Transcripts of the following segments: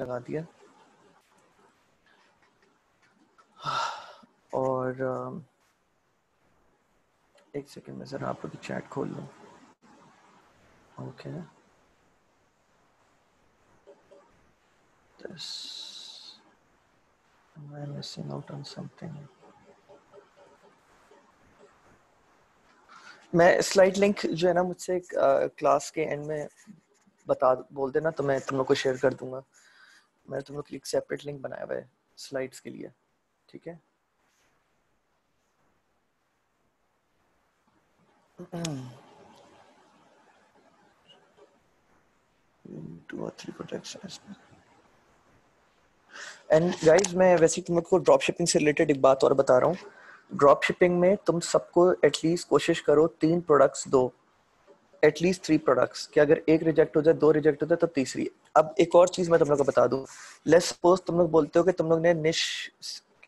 लगा दिया और एक सेकंड में सर आप चैट खोल लूँ okay this I am missing out on something मैं स्लाइड लिंक जो है ना मुझसे क्लास के एंड में बता बोल देना तो मैं तुम लोग को शेयर कर दूंगा मैंने तुम लोग के लिए एक सेपरेट लिंक बनाया हुआ है स्लाइड्स के लिए ठीक है एंड गाइस मैं वैसे तुम लोग को ड्रॉप शिपिंग से रिलेटेड एक बात और बता रहा हूँ ड्रॉप शिपिंग में तुम सबको एटलीस्ट कोशिश करो तीन प्रोडक्ट्स दो एटलीस्ट थ्री प्रोडक्ट्स कि अगर एक रिजेक्ट हो जाए दो रिजेक्ट हो जाए तो तीसरी अब एक और चीज मैं तुम लोग को बता दू लेट सपोज तुम लोग बोलते हो कि तुम लोग ने निश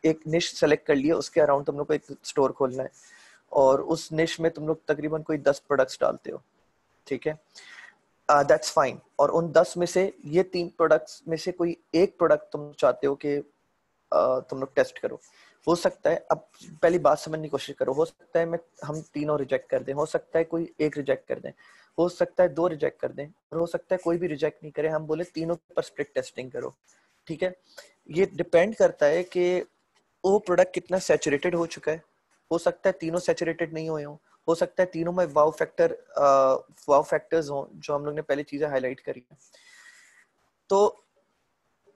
एक निश सेलेक्ट कर लिया उसके अराउंड तुम लोग को एक स्टोर खोलना है और उस निश में तुम लोग तकरीबन कोई दस प्रोडक्ट्स डालते हो ठीक है दैट्स uh, फाइन और उन दस में से ये तीन प्रोडक्ट्स में से कोई एक प्रोडक्ट तुम चाहते हो कि uh, तुम लोग टेस्ट करो हो सकता है अब पहली बात समझने की कोशिश करो हो सकता है मैं हम तीनों रिजेक्ट कर दें हो सकता है कोई एक रिजेक्ट कर दें हो सकता है दो रिजेक्ट कर दें और हो सकता है कोई भी रिजेक्ट नहीं करे हम बोले तीनों पर स्प्लिट टेस्टिंग करो ठीक है ये डिपेंड करता है कि वो प्रोडक्ट कितना सेचुरेटेड हो चुका है हो सकता है तीनों सेचुरेटेड नहीं हुए हों हो सकता है तीनों में वाव फैक्टर वाव फैक्टर्स हों जो हम लोग ने पहले चीजें हाईलाइट करी है तो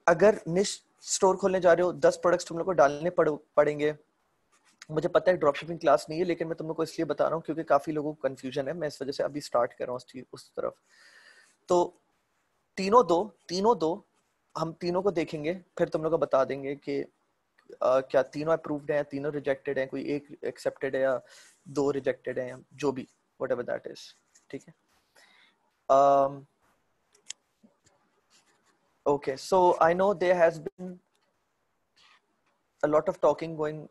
अगर निश स्टोर खोलने जा रहे हो दस प्रोडक्ट्स तुम लोग को डालने पड़, पड़ेंगे मुझे पता है ड्रॉपशिपिंग क्लास नहीं है लेकिन मैं तुम लोग को इसलिए बता रहा हूँ क्योंकि काफी लोगों को कंफ्यूजन है मैं इस वजह से अभी स्टार्ट कर रहा हूँ उस तरफ तो तीनों दो तीनों दो हम तीनों को देखेंगे फिर तुम लोग को बता देंगे कि आ, क्या तीनों अप्रूव्ड हैं तीनों रिजेक्टेड हैं कोई एक एक्सेप्टेड है या दो रिजेक्टेड हैं जो भी वट एवर दैट इज ठीक है okay so I know there has been a lot of talking going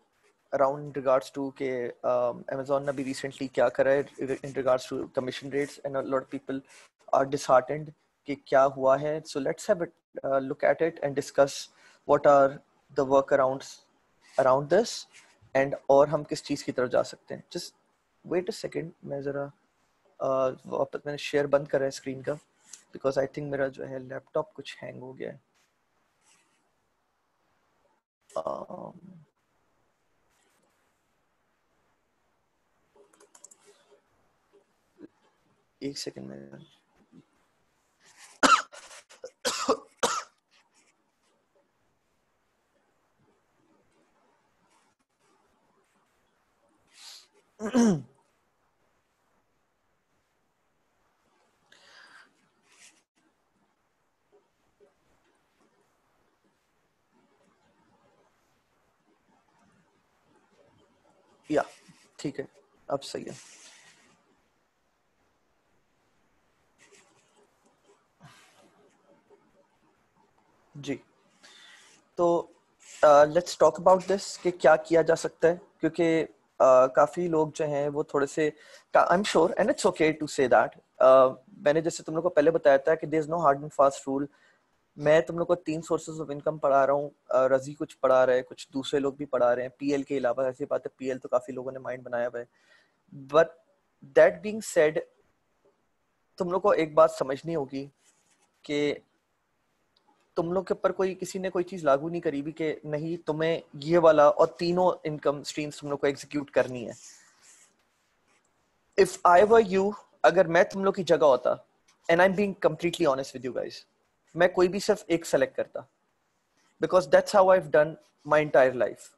around regards to ke, um, Amazon abhi recently kya kara hai in regards to commission rates and a lot of people are disheartened कि क्या हुआ है so let's have a look at it and discuss what are the workarounds around this and और हम किस चीज की तरफ जा सकते हैं just wait a second मैं जरा वापस मैंने शेयर बंद करा है स्क्रीन का because I think मेरा जो है लैपटॉप कुछ हैंग हो गया है um, एक सेकंड में या ठीक है अब सही है जी तो लेट्स टॉक अबाउट दिस कि क्या किया जा सकता है क्योंकि uh, काफी लोग जो हैं वो थोड़े से I am sure and it's okay to say that मैंने जैसे तुम लोग को पहले बताया था कि there is no hard and fast rule मैं तुम लोग को तीन सोर्सेज ऑफ इनकम पढ़ा रहा हूँ uh, रजी कुछ पढ़ा रहे हैं कुछ दूसरे लोग भी पढ़ा रहे हैं पीएल के अलावा ऐसी बात है पीएल तो काफी लोगों ने माइंड बनाया हुआ है बट दैट बीइंग सेड तुम लोग को एक बात समझनी होगी कि तुम लोग के ऊपर कोई किसी ने कोई चीज लागू नहीं करी भी कि नहीं तुम्हें ये वाला और तीनों इनकम स्ट्रीम्स तुम लोग को एग्जीक्यूट करनी है इफ आई वर यू अगर मैं तुम लोग की जगह होता and I am being completely honest with you guys मैं कोई भी सिर्फ एक सेलेक्ट करता because that's how I have done my entire life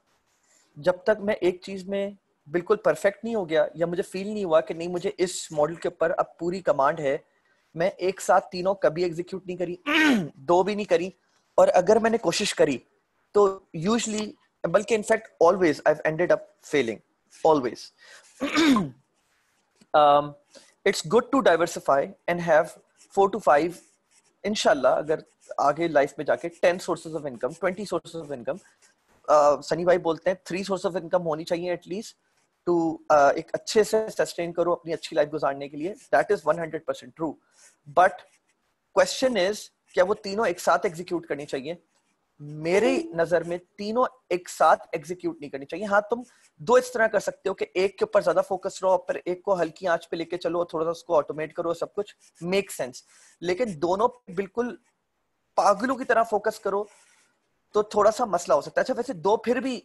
जब तक मैं एक चीज में बिल्कुल परफेक्ट नहीं हो गया या मुझे फील नहीं हुआ कि नहीं मुझे इस मॉडल के ऊपर अब पूरी कमांड है मैं एक साथ तीनों कभी एग्जीक्यूट नहीं करी दो भी नहीं करी और अगर मैंने कोशिश करी तो यूजली बल्कि in fact always I ended up failing always it's good to diversify and have four to five इनशाला अगर आगे लाइफ में जाके ten sources of income twenty sources of income Sunny भाई बोलते हैं थ्री सोर्स ऑफ इनकम होनी चाहिए एटलीस्ट टू uh, एक अच्छे से सस्टेन करो अपनी अच्छी लाइफ गुजारने के लिए that is 100 percent true but question is क्या वो तीनों एक साथ एग्जीक्यूट करनी चाहिए मेरी नजर में तीनों एक साथ एग्जीक्यूट नहीं करनी चाहिए हाँ तुम दो इस तरह कर सकते हो कि एक के ऊपर ज्यादा फोकस रहो पर एक को हल्की आंच पे लेके चलो थोड़ा सा उसको ऑटोमेट करो सब कुछ मेक सेंस लेकिन दोनों बिल्कुल पागलों की तरह फोकस करो तो थोड़ा सा मसला हो सकता है अच्छा वैसे दो फिर भी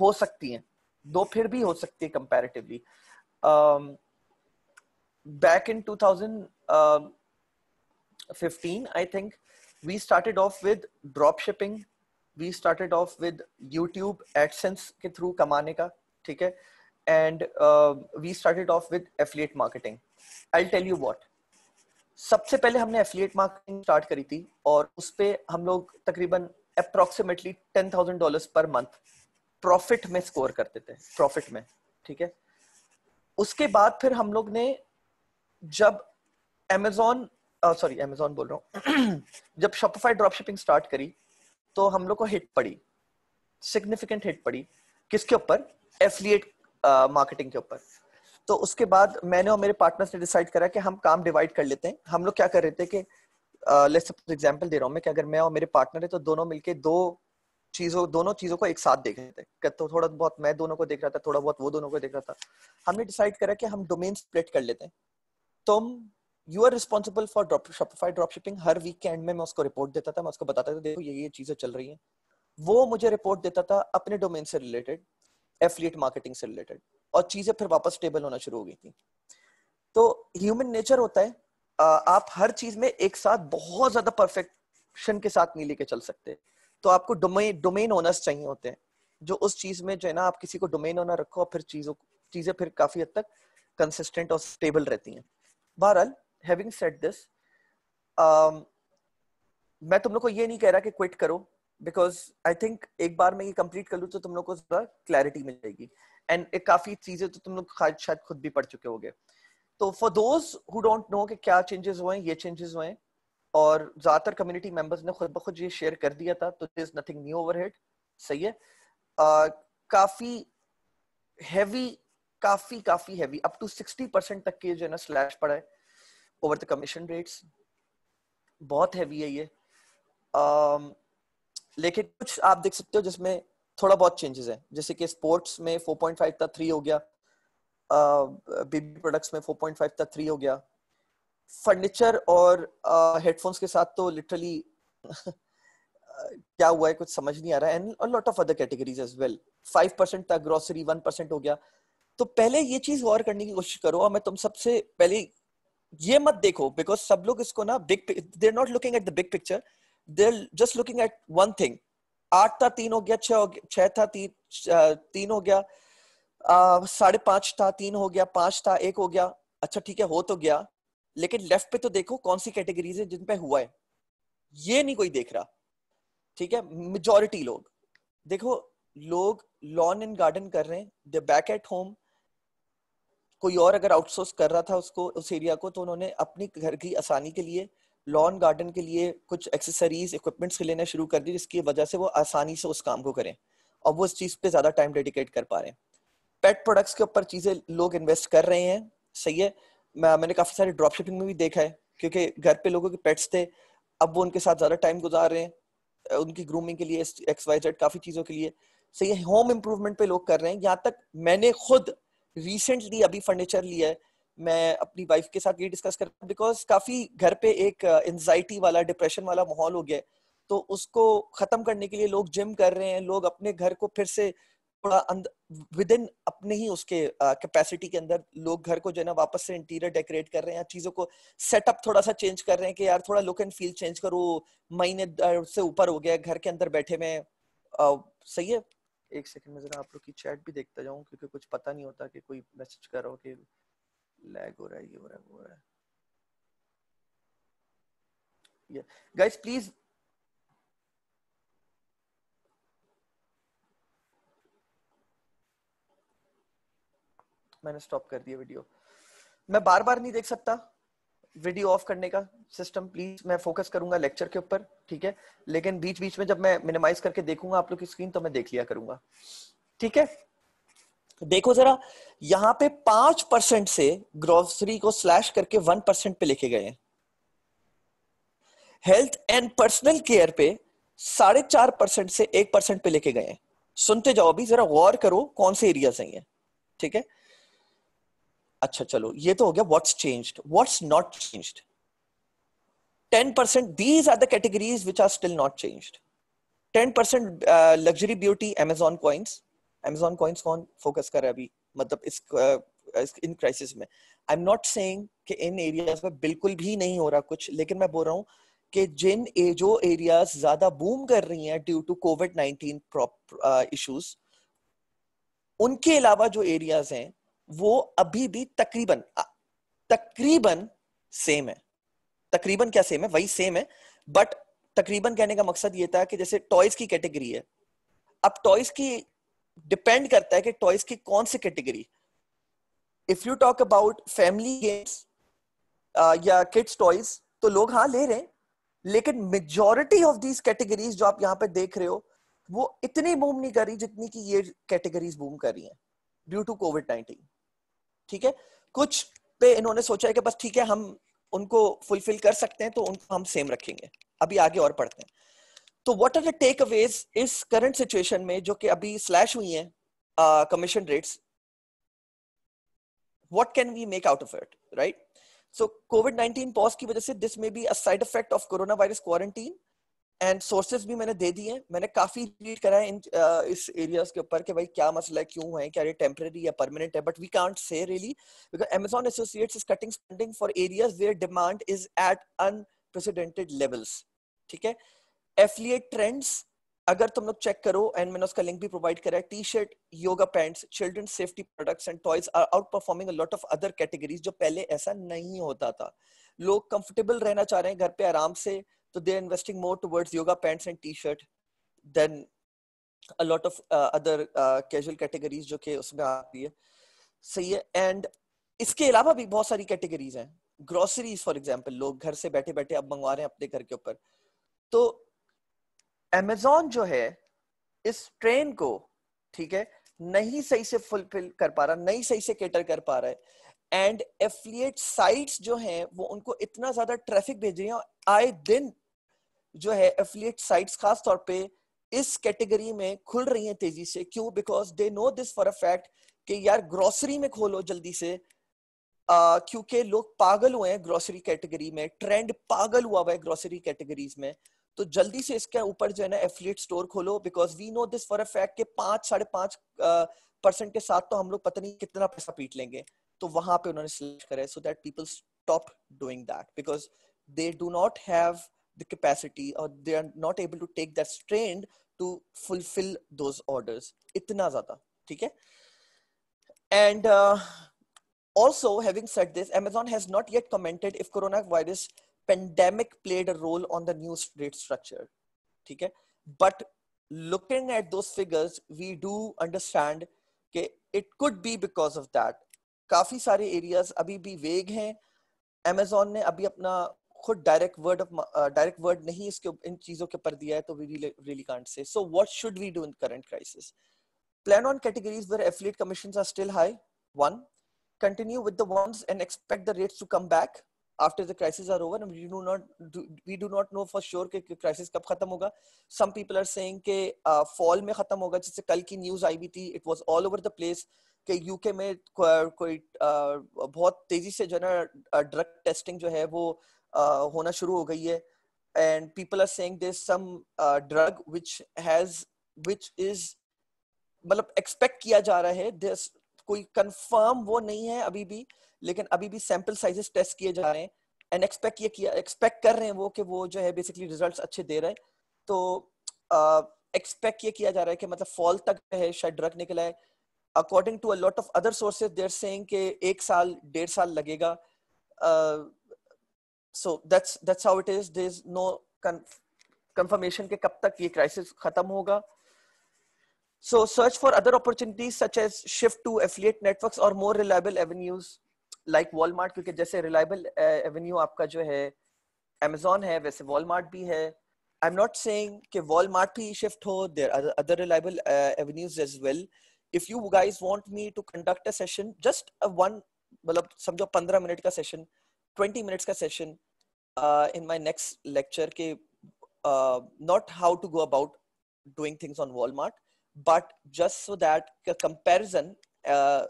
हो सकती हैं दो फिर भी हो सकती है comparatively back in 2015 i think we started off with drop shipping we started off with youtube adsense ke through kamane ka theek hai and uh, we started off with affiliate marketing i'll tell you what सबसे पहले हमने affiliate marketing start करी थी और उस पर हम लोग तकरीबन approximately ten thousand dollar per month profit में स्कोर करते थे प्रॉफिट में ठीक है उसके बाद फिर हम लोग ने जब एमेजोन सॉरी एमेजोन बोल रहा हूँ जब शॉपिफाई ड्रॉप शिपिंग स्टार्ट करी तो हम लोग को हिट पड़ी सिग्निफिकेंट हिट पड़ी किसके ऊपर एफिलियट मार्केटिंग के ऊपर तो उसके बाद मैंने और मेरे पार्टनर्स ने डिसाइड करा कि हम काम डिवाइड कर लेते हैं हम लोग क्या कर रहे थे कि लेट्स uh, एग्जांपल दे रहा हूँ मैं कि अगर मैं और मेरे पार्टनर है तो दोनों मिलके दो चीजों दोनों चीजों को एक साथ देख रहे थे तो थोड़ा बहुत मैं दोनों को देख रहा था थोड़ा बहुत वो दोनों को देख रहा था हमने डिसाइड करा कि हम डोमेन स्प्लिट कर लेते हैं तुम you are responsible for drop Shopify drop shipping हर वीक एंड में मैं उसको रिपोर्ट देता था मैं उसको बताता था देखो ये ये चीजें चल रही हैं वो मुझे रिपोर्ट देता था अपने डोमेन से रिलेटेड एफिलिएट मार्केटिंग से रिलेटेड और चीजें फिर वापस स्टेबल होना शुरू हो गई थी तो ह्यूमन नेचर होता है आप हर चीज में एक साथ बहुत ज्यादा परफेक्शन के साथ नहीं लेके चल सकते तो आपको डोमेन डोमेन ओनर्स चाहिए होते हैं जो उस चीज में जो है ना आप किसी को डोमेन ओनर रखो और फिर चीजों चीजें फिर काफी हद तक कंसिस्टेंट और स्टेबल रहती हैं बहरहाल हैविंग सेट दिस मैं तुम लोग को ये नहीं कह रहा कि क्विट करो बिकॉज आई थिंक एक बार मैं ये कंप्लीट कर लूँ तो तुम लोग को ज्यादा क्लैरिटी मिल जाएगी एंड एक काफी चीजें तो तुम लोग शायद खुद भी पढ़ चुके होगे तो for those who don't know कि क्या चेंजेस हुए ये चेंजेस हुए हैं और ज़्यादातर कम्युनिटी मेंबर्स ने खुद ब खुद ये शेयर कर दिया था तो there is nothing new overhead सही है uh, काफ़ी हैवी काफ़ी काफ़ी heavy up to sixty percent तक के जो है ना स्लैश पड़ा है ओवर द कमीशन रेट्स बहुत हैवी है ये um, लेकिन कुछ आप देख सकते हो जिसमें थोड़ा बहुत चेंजेस है जैसे कि स्पोर्ट्स में 4.5 था 3 हो गया बीबी uh, प्रोडक्ट्स में 4.5 था 3 हो गया फर्नीचर और हेडफोन्स uh, के साथ तो लिटरली क्या हुआ है कुछ समझ नहीं आ रहा है and lot of other categories as well five percent grocery one percent हो गया तो पहले ये चीज गौर करने की कोशिश करो और मैं तुम सबसे पहले ये मत देखो बिकॉज सब लोग इसको ना big they're not looking at the big picture they're just looking at one thing आठ था तीन हो गया छह हो गया छह था तीन तीन हो गया साढ़े पांच था तीन हो गया पांच था एक हो गया अच्छा ठीक है हो तो गया लेकिन लेफ्ट पे तो देखो कौन सी कैटेगरीज है जिनपे हुआ है ये नहीं कोई देख रहा ठीक है मेजोरिटी लोग देखो लोग लॉन एंड गार्डन कर रहे हैं दे बैक एट होम कोई और अगर आउटसोर्स कर रहा था उसको उस एरिया को तो उन्होंने अपनी घर की आसानी के लिए लॉन गार्डन के लिए कुछ एक्सेसरीज इक्विपमेंट्स लेना शुरू कर दी जिसकी वजह से वो आसानी से उस काम को करें और वो उस चीज़ पे ज़्यादा टाइम डेडिकेट कर पा रहे हैं पेट प्रोडक्ट्स के ऊपर चीज़ें लोग इन्वेस्ट कर रहे हैं सही है मैंने काफी सारे ड्रॉप शिपिंग में भी देखा है क्योंकि घर पे लोगों के पेट्स थे अब वो उनके साथ ज्यादा टाइम गुजार रहे हैं उनकी ग्रूमिंग के लिए एक्स वाई जेड काफी चीजों के लिए सो ये होम इम्प्रूवमेंट पे लोग कर रहे हैं यहाँ तक मैंने खुद रिसेंटली अभी फर्नीचर लिया है मैं अपनी वाइफ के साथ ये डिस्कस कर बिकॉज काफी घर पे एक एनजाइटी वाला डिप्रेशन वाला माहौल हो गया है तो उसको खत्म करने के लिए लोग जिम कर रहे हैं लोग अपने घर को फिर से थोड़ा अंद विद इन अपने ही उसके कैपेसिटी के अंदर लोग घर को जो है ना वापस से इंटीरियर डेकोरेट कर रहे हैं चीजों को सेटअप थोड़ा सा चेंज कर रहे हैं कि यार थोड़ा लुक एंड फील चेंज करो महीने से ऊपर हो गया घर के अंदर बैठे में uh, सही है एक सेकंड में जरा आप लोग की चैट भी देखता जाऊं क्योंकि कुछ पता नहीं होता कि कोई मैसेज कर रहा हो कि लैग हो रहा है ये हो रहा है वो हो रहा है गाइस प्लीज मैंने स्टॉप कर दिया वीडियो मैं बार बार नहीं देख सकता वीडियो ऑफ करने का सिस्टम प्लीज मैं फोकस करूंगा लेक्चर के ऊपर ठीक है लेकिन बीच बीच में जब मैं मिनिमाइज करके देखूंगा आप लोग की स्क्रीन तो मैं देख लिया करूंगा ठीक है देखो जरा यहाँ पे पांच परसेंट से ग्रोसरी को स्लैश करके वन परसेंट पे लेके गए हेल्थ एंड पर्सनल केयर पे साढ़े चार परसेंट से एक परसेंट पे लेके गए सुनते जाओ अभी जरा गौर करो कौन से एरिया सही है ठीक है अच्छा चलो ये तो हो गया what's changed what's not changed ten percent these are categories which are still not changed ten percent luxury beauty amazon coins amazon coins कौन फोकस कर रहा है अभी मतलब इस uh, इन क्राइसिस में आई एम नॉट सेइंग कि इन एरियाज में बिल्कुल भी नहीं हो रहा कुछ लेकिन मैं बोल रहा हूँ कि जिन जो एरियाज ज्यादा बूम कर रही हैं due to covid nineteen issues उनके अलावा जो एरियाज हैं वो अभी भी तकरीबन तकरीबन सेम है तकरीबन क्या सेम है वही सेम है बट तकरीबन कहने का मकसद ये था कि जैसे टॉयज की कैटेगरी है अब टॉयज की डिपेंड करता है कि टॉयज की कौन सी category if you talk about family games या किड्स टॉयज तो लोग हाँ ले रहे हैं लेकिन मेजोरिटी ऑफ दीज कैटेगरीज जो आप यहाँ पे देख रहे हो वो इतनी बूम नहीं कर रही जितनी की ये कैटेगरीज बूम कर रही है ड्यू टू कोविड नाइनटीन ठीक है कुछ पे इन्होंने सोचा है कि बस ठीक है हम उनको फुलफिल कर सकते हैं तो उनको हम सेम रखेंगे अभी आगे और पढ़ते हैं तो what are the takeaways इस करंट सिचुएशन में जो कि अभी स्लैश हुई है commission rates what can we make out of it right so covid 19 pause की वजह से this may be a side effect of corona virus quarantine and sources भी मैंने दे दिए मैंने काफी रीड करा है इन uh, इस एरियाज के ऊपर कि भाई क्या मसला है क्यों है क्या ये टेम्परेरी या परमानेंट है but we can't say really because Amazon Associates is cutting spending for areas where demand is at unprecedented levels ठीक है affiliate ट्रेंड्स अगर तुम लोग चेक करो एंड मैंने उसका लिंक भी प्रोवाइड करा है T shirt yoga pants children safety products and toys are outperforming lot of other categories जो पहले ऐसा नहीं होता था लोग कंफर्टेबल रहना चाह रहे हैं घर पे आराम से So तो they're investing more towards yoga pants and t-shirt than a lot of uh, other uh, casual categories जो कि उसमें आती है सही है एंड इसके अलावा भी बहुत सारी कैटेगरीज हैं ग्रोसरीज फॉर एग्जाम्पल लोग घर से बैठे बैठे अब मंगवा रहे हैं अपने घर के ऊपर तो अमेजोन जो है इस ट्रेन को ठीक है नहीं सही से फुलफिल कर पा रहा नहीं सही से केटर कर पा रहा है एंड एफिलिएट साइट्स जो हैं वो उनको इतना ज्यादा ट्रैफिक भेज रही हैं आए दिन जो है एफिलियट साइट्स खास तौर पे इस कैटेगरी में खुल रही हैं तेजी से क्यों because they know this for a fact कि यार ग्रोसरी में खोलो जल्दी से क्योंकि लोग पागल हुए हैं ग्रोसरी कैटेगरी में ट्रेंड पागल हुआ हुआ है ग्रोसरी कैटेगरीज में तो जल्दी से इसके ऊपर जो है ना एफिलिएट स्टोर खोलो because we know this for a fact के पांच साढ़े पांच परसेंट के साथ तो हम लोग पता नहीं कितना पैसा पीट लेंगे तो वहां पे उन्होंने सिलेक्ट करा so that people stop doing that because they do not have the capacity or they are not able to take that strain to fulfill those orders. Itna zyada, theek And uh, also, having said this, Amazon has not yet commented if coronavirus pandemic played a role on the news rate structure. ठीक but looking at those figures we do understand that it could be because of that Kafi sare areas abhi bhi वेग हैं Amazon ne abhi apna खुद direct word of direct word नहीं इसके इन चीजों के ऊपर दिया है तो we really really can't say so what should we do in current crisis plan on categories where affiliate commissions are still high one continue with the ones and expect the rates to come back after the crisis are over and we do not we do not know for sure कि crisis कब खत्म होगा some people are saying के fall में खत्म होगा जैसे कल की न्यूज़ आई भी थी it was all over the place कि यूके में कोई uh, बहुत तेजी से जो है ड्रग टेस्टिंग uh, जो है वो होना शुरू हो गई है and people are saying this some drug which has which is मतलब एक्सपेक्ट किया जा रहा है दिस कोई कंफर्म वो नहीं है अभी भी लेकिन अभी भी सैंपल साइजेस टेस्ट किए जा रहे हैं एंड एक्सपेक्ट किया एक्सपेक्ट कर रहे हैं वो कि वो जो है बेसिकली रिजल्ट अच्छे दे रहे तो एक्सपेक्ट ये किया जा रहा है कि मतलब फॉल तक है शायद ड्रग निकला है according to a lot of other sources they're saying के एक साल डेढ़ साल लगेगा uh, so that's that's how it is there is no confirmation ke kab tak ye crisis khatam hoga so search for other opportunities such as shift to affiliate networks or more reliable avenues like walmart kyunki jaise reliable uh, avenue aapka jo hai amazon hai वैसे walmart bhi hai I'm not saying ke Walmart bhi shift ho. There are other reliable uh, avenues as well. If you guys want me to conduct a session, just a one, मतलब समझो 15 minute का session, 20 minutes का session uh, in my next lecture ke, uh, not how to go about doing things on Walmart, but just so that a comparison uh,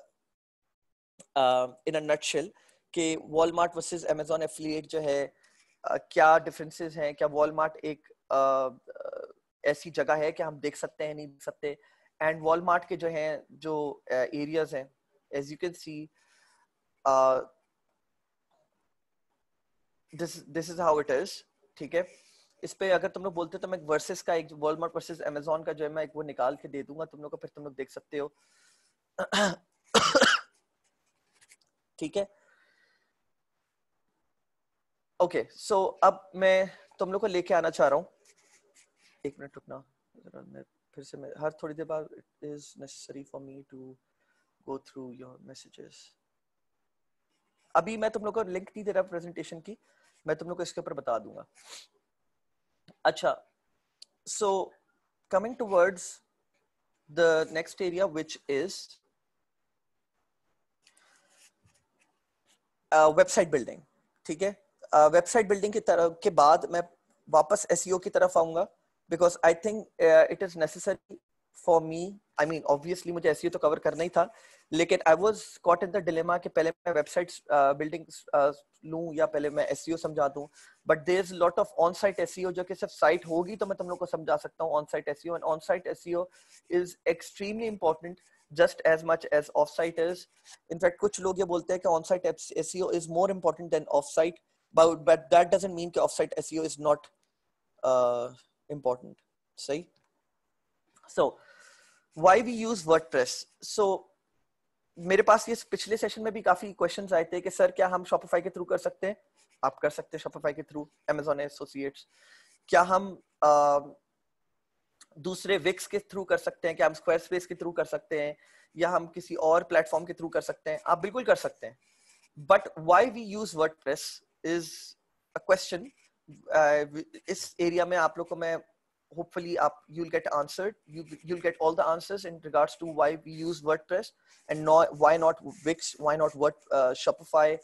uh, in a nutshell कि Walmart versus Amazon affiliate जो है uh, क्या differences हैं क्या Walmart एक uh, ऐसी जगह है कि हम देख सकते हैं नहीं देख सकते एंड वॉलमार्ट के जो हैं जो एरियाज हैं as you can see this this is how it is ठीक है इस पे अगर तुम लोग बोलते हो तो मैं एक वर्सेस का एक वॉलमार्ट वर्सेस अमेजोन का जो है मैं एक वो निकाल के दे दूंगा तुम लोग को फिर तुम लोग देख सकते हो ठीक है ओके okay, सो so अब मैं तुम लोग को लेके आना चाह रहा हूँ एक मिनट रुकना मैं फिर से मैं हर थोड़ी देर बाद it is necessary for me to go through your messages अभी मैं तुम लोग को लिंक नहीं दे रहा प्रेजेंटेशन की मैं तुम लोग को इसके ऊपर बता दूंगा अच्छा so coming words the next area which is website building ठीक है वेबसाइट uh, बिल्डिंग की तरफ के बाद मैं वापस एसईओ e की तरफ आऊंगा because I think it is necessary for me I mean obviously मुझे एसईओ e तो कवर करना ही था लेकिन I was caught in the dilemma कि पहले मैं वेबसाइट्स बिल्डिंग लूं या पहले मैं एसईओ e समझा दूं but there is lot of on site SEO जो कि सिर्फ साइट होगी तो मैं तुम लोग को समझा सकता हूं on site SEO and on site SEO is extremely important just as much as off site is in fact कुछ लोग ये बोलते हैं कि on site SEO is more important than off site but but that doesn't mean कि off site SEO is not important सही so why we use WordPress so मेरे पास ये पिछले सेशन में भी काफी क्वेश्चन आए थे कि सर क्या हम शॉपिफाई के थ्रू कर सकते हैं आप कर सकते हैं शॉपिफाई के थ्रू एमेजोन एसोसिएट्स क्या हम आ, दूसरे विक्स के थ्रू कर सकते हैं क्या हम स्क्वायर स्पेस के थ्रू कर सकते हैं या हम किसी और प्लेटफॉर्म के थ्रू कर सकते हैं आप बिल्कुल कर सकते हैं but why we use WordPress is a question इस एरिया में आप लोग को मैं hopefully you'll get answered you will get all the answers in regards to why we use wordpress and why not wix why not what uh, shopify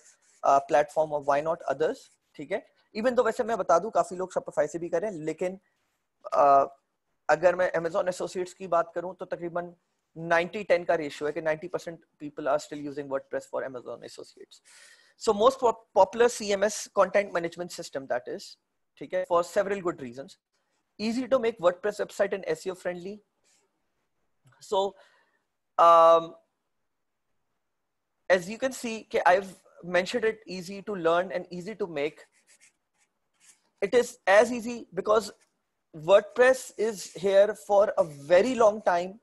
uh, platform or why not others theek hai even though वैसे मैं बता दूं काफी लोग shopify से भी कर रहे हैं लेकिन uh, अगर मैं amazon associates की बात करूं तो तकरीबन 90 10 का रेशियो है कि 90% people are still using wordpress for amazon associates so most popular cms content management system that is theek hai for several good reasons easy to make WordPress website and SEO friendly. So um, as you can see, ke I've mentioned it easy to learn and easy to make. It is as easy because WordPress is here for a very long time.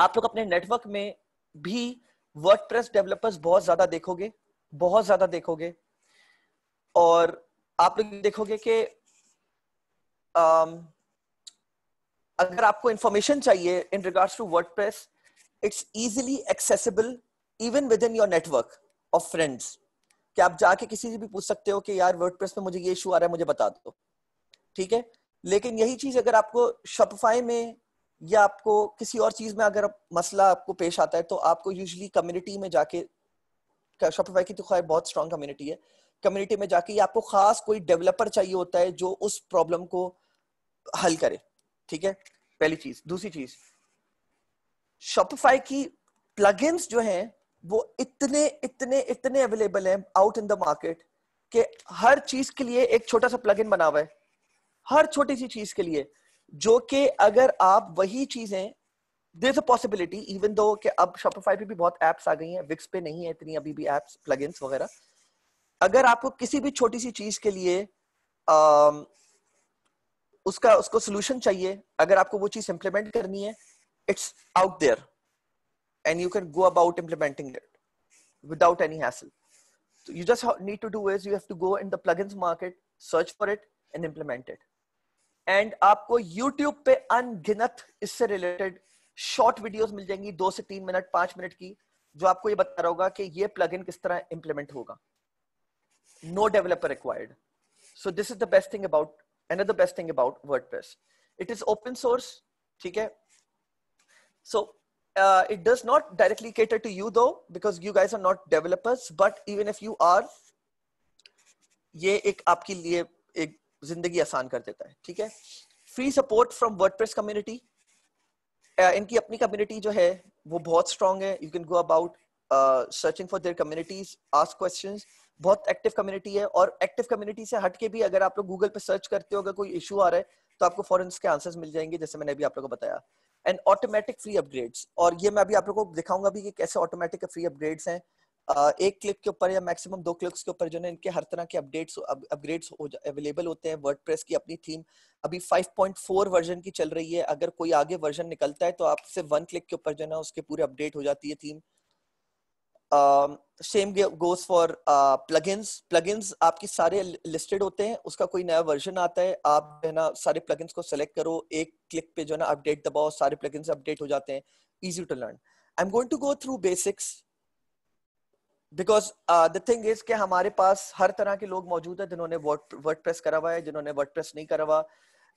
aap log apne network mein bhi wordpress developers bahut zyada dekhoge bahut zyada dekhoge aur aap log dekhoge ke um, अगर आपको information चाहिए in regards to word it's easily accessible even within your network of friends कि आप जाके किसी से भी पूछ सकते हो कि यार वर्ड में मुझे ये इशू आ रहा है मुझे बता दो ठीक है लेकिन यही चीज अगर आपको शपफाई में या आपको किसी और चीज में अगर मसला आपको पेश आता है तो आपको यूजली कम्युनिटी में जाके शपफाई की तो खैर बहुत स्ट्रॉन्ग कम्युनिटी है कम्युनिटी में जाके आपको खास कोई डेवलपर चाहिए होता है जो उस प्रॉब्लम को हल करे ठीक है पहली चीज दूसरी चीज शॉपिफाई की प्लगइन्स जो हैं वो इतने इतने इतने अवेलेबल हैं आउट इन द मार्केट कि हर चीज के लिए एक छोटा सा प्लगइन बना हुआ है हर छोटी सी चीज के लिए जो कि अगर आप वही चीजें देर अ पॉसिबिलिटी इवन दो कि अब शॉपिफाई पे भी बहुत एप्स आ गई हैं विक्स पे नहीं है इतनी अभी भी एप्स प्लगइन्स वगैरह अगर आपको किसी भी छोटी सी चीज के लिए आ, उसका उसको सोल्यूशन चाहिए अगर आपको वो चीज इंप्लीमेंट करनी है it's out there and you can go about implementing it without any hassle you just need to do is you have to go in the plug plugins market, search for it and implement it. आपको YouTube पे अनगिनत इससे related short video मिल जाएंगी दो से तीन minute पांच minute की जो आपको ये बता रहा होगा कि ये प्लग किस तरह इंप्लीमेंट होगा no developer required. So this is the best thing about, another best thing about WordPress. It is open source, okay? So uh, it does not directly cater to you though, because you guys are not developers, but even if you are, ये एक आपके लिए एक जिंदगी आसान कर देता है ठीक है free support from WordPress community इनकी अपनी कम्युनिटी जो है वो बहुत स्ट्रांग है you can go about searching for their communities, ask questions. बहुत एक्टिव कम्युनिटी है और एक्टिव कम्युनिटी से हट के भी अगर आप लोग गूगल पे सर्च करते हो अगर कोई इशू आ रहा है तो आपको फॉरन के आंसर्स मिल जाएंगे जैसे मैंने अभी आप लोगों को बताया एंड ऑटोमेटिक फ्री अपग्रेड्स और ये मैं अभी आप लोगों को दिखाऊंगा भी कि कैसे ऑटोमेटिक फ्री अपग्रेड्स हैं एक क्लिक के ऊपर या मैक्सिमम दो क्लिक्स के ऊपर जो है इनके हर तरह के अपडेट्स अपग्रेड्स अवेलेबल होते हैं वर्डप्रेस की अपनी थीम अभी 5.4 वर्जन की चल रही है अगर कोई आगे वर्जन निकलता है तो आपसे वन क्लिक के ऊपर जो है ना उसके पूरे अपडेट हो जाती है theme same goes for plugins plugins आपकी सारे लिस्टेड होते हैं उसका कोई नया वर्जन आता है आप है ना सारे प्लगइन्स को सेलेक्ट करो एक क्लिक पे जो है ना अपडेट दबाओ सारे प्लगइन्स अपडेट हो जाते हैं easy to learn I am going to go through basics because the thing is के हमारे पास हर तरह के लोग मौजूद है जिन्होंने वर्ड प्रेस करा है जिन्होंने वर्ड प्रेस नहीं करा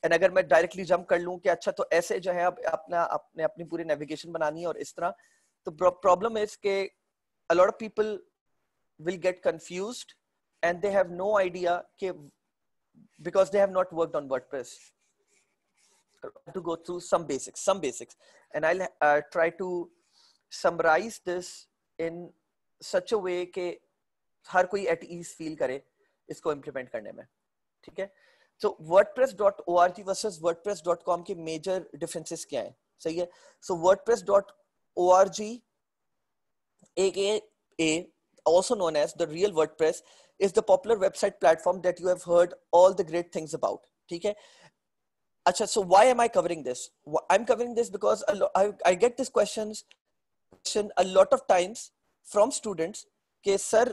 एंड अगर मैं डायरेक्टली जम्प कर लूँ कि अच्छा तो ऐसे जो है अब अपना अपने अपनी पूरी नेविगेशन बनानी है और इस तरह तो प्रॉब्लम इज के a lot of people will get confused and they have no idea because they have not worked on WordPress. To go through some basics, some basics, and I'll uh, try to summarize this in such a way that हर at ease feel Kare, isko implement करने में, ठीक है? So WordPress.org versus WordPress.com के major differences क्या हैं? सही है? So WordPress.org AKA, also known as the real WordPress, is the popular website platform that you have heard all the great things about. Okay? Achha, so why am I covering this? I'm covering this because I, I get these questions question a lot of times from students Okay, sir,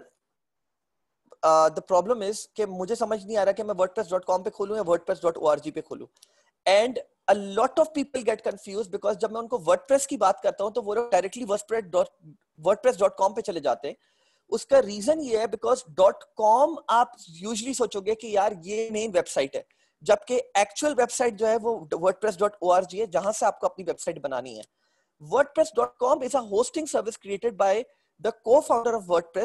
the problem is कि मुझे समझ wordpress.com पे wordpress.org पे खोलूं a lot of people get confused because when I talk about WordPress, they करता directly तो word पे चले जाते उसका रीजन ये है बिकॉज डॉट कॉम आप यूजली सोचोगे कि यार ये मेन वेबसाइट है जबकि एक्चुअल वेबसाइट जो है वो वर्ड है जहां से आपको अपनी वेबसाइट बनानी है word is a service created by the co founder of word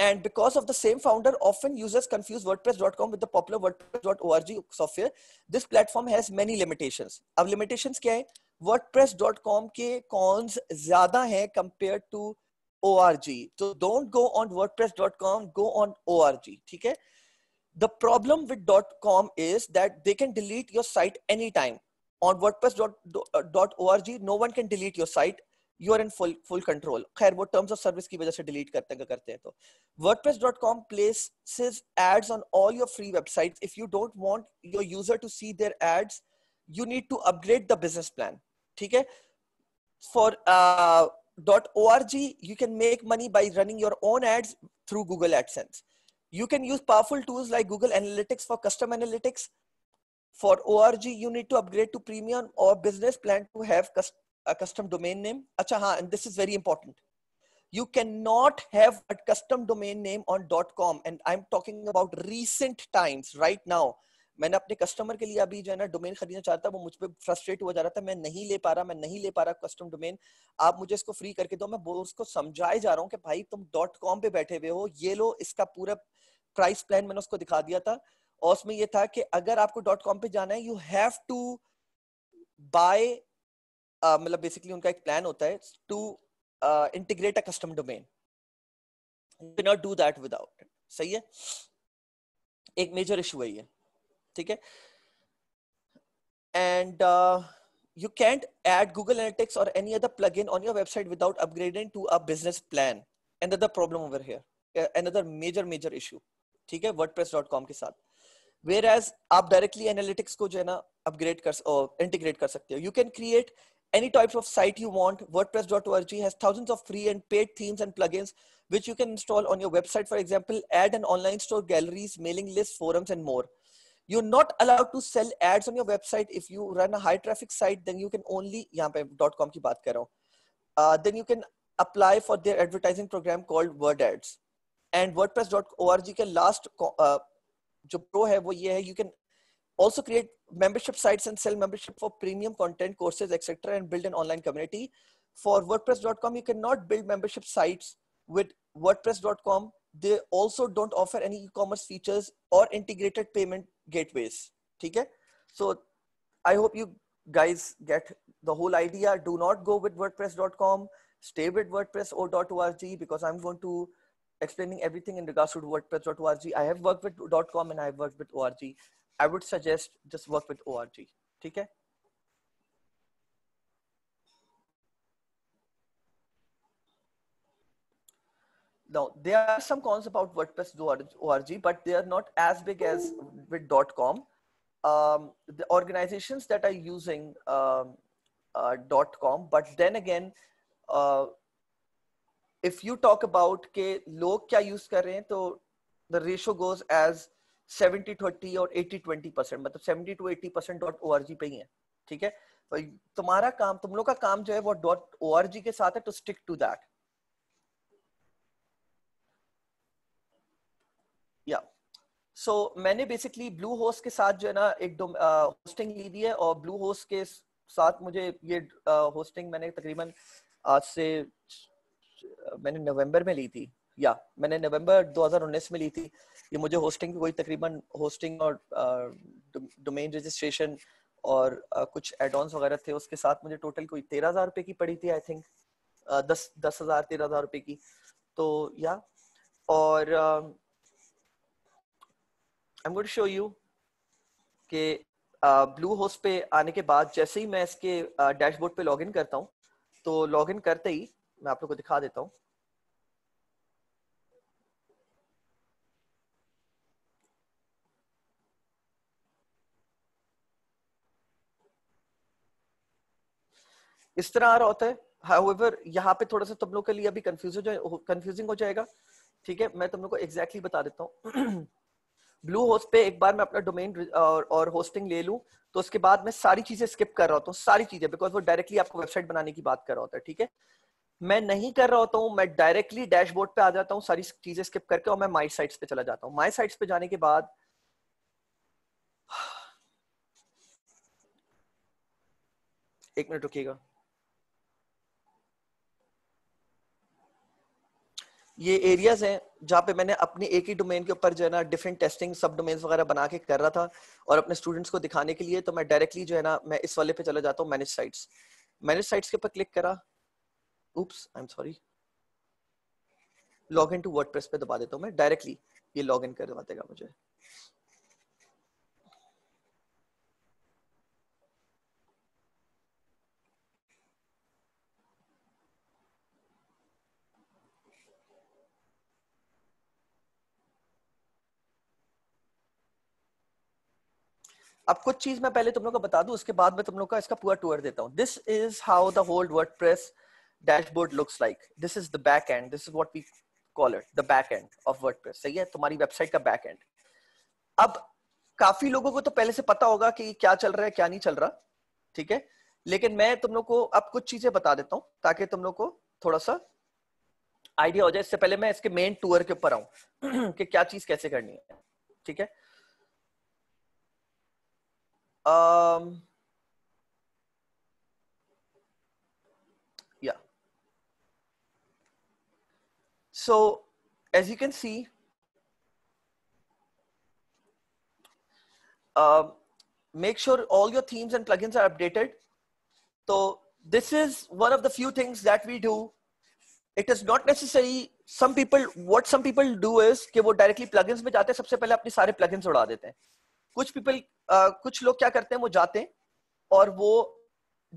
and because of the same founder often users confuse WordPress dot com विदुलर WordPress dot O R G software this platform has many limitation अब limitation क्या है WordPress dot com के cons ज्यादा हैं compare to org so don't go on wordpress.com go on org ठीक है the problem with .com is that they can delete your site anytime on wordpress.org no one can delete your site you are in full full control खैर वो terms of service की वजह से delete करते हैं करते हैं तो wordpress.com places ads on all your free websites if you don't want your user to see their ads you need to upgrade the business plan ठीक for uh, .org, you can make money by running your own ads through Google AdSense. You can use powerful tools like Google Analytics for custom analytics. For ORG, you need to upgrade to premium or business plan to have a custom domain name. Acha, ha, and this is very important. You cannot have a custom domain name on .com, and I'm talking about recent times right now. मैंने अपने customer के लिए अभी जो है ना domain खरीदना चाहता था वो मुझ पर फ्रस्ट्रेट हुआ जा रहा था मैं नहीं ले पा रहा मैं नहीं ले पा रहा कस्टम डोमेन आप मुझे इसको फ्री करके दो मैं उसको समझाए जा रहा हूँ कि भाई तुम डॉट कॉम पे बैठे हुए हो ये लो इसका पूरा प्राइस प्लान मैंने उसको दिखा दिया था और उसमें यह था कि अगर आपको डॉट कॉम पे जाना है यू हैव टू बाय मतलब बेसिकली उनका एक प्लान होता है to integrate a custom domain you not do that without सही है एक मेजर इशू है ये ठीक है and uh, you can't add google analytics or any other plugin on your website without upgrading to a business plan another problem over here uh, another major major issue ठीक है wordpress.com के साथ whereas आप directly analytics को जो upgrade कर और integrate कर सकते हो you can create any types of site you want wordpress.org has thousands of free and paid themes and plugins which you can install on your website for example add an online store galleries mailing lists forums and more you're not allowed to sell ads on your website if you run a high traffic site then you can only yahan pe dotcom ki uh, then you can apply for their advertising program called word ads and wordpress.org ke last uh, you can also create membership sites and sell membership for premium content courses etc and build an online community for wordpress.com you cannot build membership sites with wordpress.com they also don't offer any e-commerce features or integrated payment gateways okay so i hope you guys get the whole idea do not go with wordpress.com stay with wordpress.org because i'm going to explaining everything in regards to wordpress.org i have worked with .com and i have worked with org i would suggest just work with org okay now there are some cons about WordPress.org, but they are not as big as with dot .com. Um, the organizations that are using um, uh, .com, but then again, uh, if you talk about ke log kya use kar rahe hain to the ratio goes as 70 30 or 80 20 matlab 70 to 80 percent dot O पे ही है ठीक है तो तुम्हारा काम तुम लोग का काम जो है वो डॉट ओ के साथ है to stick to that so so, मैंने बेसिकली ब्लू होस्ट के साथ जो है ना एक होस्टिंग ली दी है और ब्लू होस्ट के साथ मुझे ये होस्टिंग मैंने तकरीबन आज से मैंने नवंबर में ली थी या मैंने नवंबर 2019 में ली थी ये मुझे होस्टिंग की कोई तकरीबन होस्टिंग और डोमेन रजिस्ट्रेशन और कुछ एडॉन्स वगैरह थे उसके साथ मुझे टोटल कोई तेरह हजार रुपये की पड़ी थी आई थिंक दस दस हजार तेरह हजार रुपये की तो या और uh, I'm going to show you Bluehost uh, पे आने के बाद जैसे ही मैं इसके डैशबोर्ड uh, पे लॉगिन करता हूँ तो लॉगिन करते ही मैं आप लोग को दिखा देता हूँ इस तरह आ रहा होता है हाउएवर यहाँ पे थोड़ा सा तुम लोग के लिए अभी कंफ्यूज कंफ्यूजिंग हो जाएगा ठीक है मैं तुम लोग को एग्जैक्टली exactly बता देता हूँ ब्लू होस्ट पे एक बार मैं अपना डोमेन और, और होस्टिंग ले लूँ तो उसके बाद मैं सारी चीजें स्किप कर रहा होता हूँ सारी चीजें बिकॉज वो डायरेक्टली आपको वेबसाइट बनाने की बात कर रहा होता है ठीक है मैं नहीं कर रहा होता हूँ मैं डायरेक्टली डैशबोर्ड पे आ जाता हूँ सारी चीजें स्किप करके और मैं माई साइट्स पे चला जाता हूँ माई साइट्स पे जाने के बाद एक मिनट रुकिएगा ये एरियाज हैं जहाँ पे मैंने अपने एक ही डोमेन के ऊपर जो है ना डिफरेंट टेस्टिंग सब डोमेन वगैरह बना के कर रहा था और अपने स्टूडेंट्स को दिखाने के लिए तो मैं डायरेक्टली जो है ना मैं इस वाले पे चला जाता हूँ मैनेज साइट्स मैनेज साइट्स के ऊपर क्लिक करा oops I am sorry log in to word पे दबा देता हूँ मैं डायरेक्टली ये लॉग इन करवा देगा मुझे अब कुछ चीज मैं पहले तुम लोग को बता दू उसके बाद मैं तुम लोग का इसका पूरा टूर देता हूँ this is how the old WordPress dashboard looks like this is the back end this is what we call it the back end of WordPress सही है तुम्हारी वेबसाइट का बैक एंड अब काफी लोगों को तो पहले से पता होगा कि क्या चल रहा है क्या नहीं चल रहा ठीक है लेकिन मैं तुम लोग को अब कुछ चीजें बता देता हूं ताकि तुम लोग को थोड़ा सा आइडिया हो जाए इससे पहले मैं इसके मेन टूर के ऊपर आऊं कि क्या चीज कैसे करनी है ठीक है Um, yeah. So as you can see, um, make sure all your themes and plugins are updated. So this is one of the few things that we do. It is not necessary. Some people, what some people do is कि वो directly plugins में जाते हैं सबसे पहले सारे plugins उड़ा देते हैं. कुछ पीपल uh, कुछ लोग क्या करते हैं वो जाते हैं और वो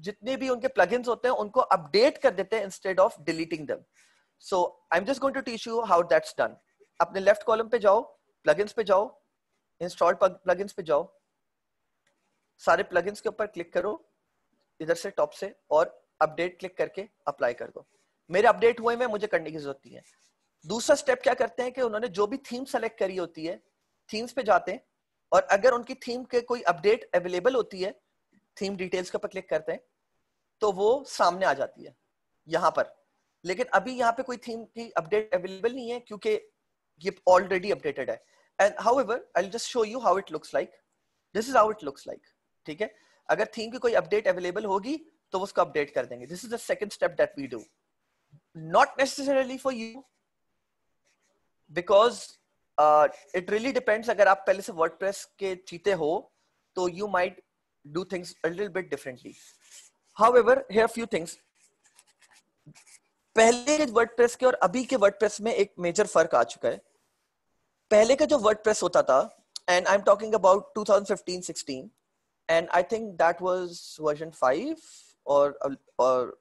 जितने भी उनके प्लग होते हैं उनको अपडेट कर देते हैं instead of deleting them so I am just going to teach you how that's done अपने लेफ्ट कॉलम पे जाओ प्लग पे जाओ इंस्टॉल्ड प्लग पे जाओ सारे प्लग के ऊपर क्लिक करो इधर से टॉप से और अपडेट क्लिक करके अप्लाई कर दो मेरे अपडेट हुए में मुझे करने की जरूरत नहीं है दूसरा स्टेप क्या करते हैं कि उन्होंने जो भी थीम सेलेक्ट करी होती है थीम्स पे जाते हैं और अगर उनकी थीम के कोई अपडेट अवेलेबल होती है थीम डिटेल्स के ऊपर क्लिक करते हैं तो वो सामने आ जाती है यहाँ पर लेकिन अभी यहाँ पे कोई थीम की अपडेट अवेलेबल नहीं है क्योंकि ये ऑलरेडी अपडेटेड है and however I just show you how it looks like this is how it looks like ठीक है अगर थीम की कोई अपडेट अवेलेबल होगी तो उसको अपडेट कर देंगे this is the second step that we do not necessarily for you because it really depends अगर आप पहले से वर्डप्रेस के चीते हो तो you might do things a little bit differently however here few things पहले के वर्डप्रेस के और अभी के वर्डप्रेस में एक मेजर फर्क आ चुका है पहले का जो वर्डप्रेस होता था and I am talking about 2015-16 and I think that was version 5 और और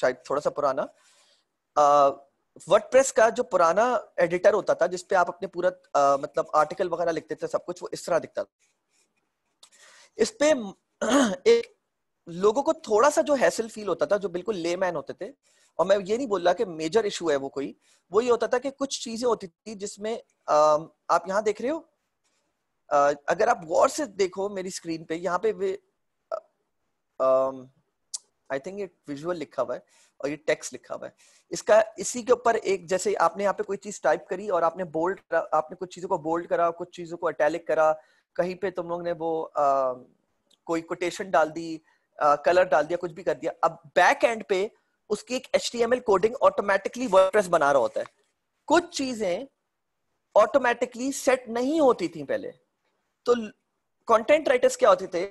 शायद थोड़ा सा पुराना uh, वर्डप्रेस का जो पुराना एडिटर होता था जिसपे आप अपने पूरा आ, मतलब आर्टिकल वगैरह लिखते थे सब कुछ वो इस तरह दिखता था इस पे एक लोगों को थोड़ा सा जो हैसल फील होता था जो बिल्कुल ले मैन होते थे और मैं ये नहीं बोल रहा कि मेजर इशू है वो कोई वो ये होता था कि कुछ चीजें होती थी जिसमें आप यहाँ देख रहे हो अगर आप गौर से देखो मेरी स्क्रीन पे यहाँ पे वे आई थिंक ये विजुअल लिखा हुआ है और ये टेक्स्ट लिखा हुआ है इसका इसी के ऊपर एक जैसे आपने यहाँ पे कोई चीज टाइप करी और आपने बोल्ड आपने कुछ चीजों को बोल्ड करा कुछ चीजों को अटैलिक करा कहीं पे तुम लोग ने वो आ, कोई कोटेशन डाल दी आ, कलर डाल दिया कुछ भी कर दिया अब बैक एंड पे उसकी एक एच कोडिंग ऑटोमेटिकली वर्ड बना रहा होता है कुछ चीजें ऑटोमेटिकली सेट नहीं होती थी पहले तो कंटेंट राइटर्स क्या होते थे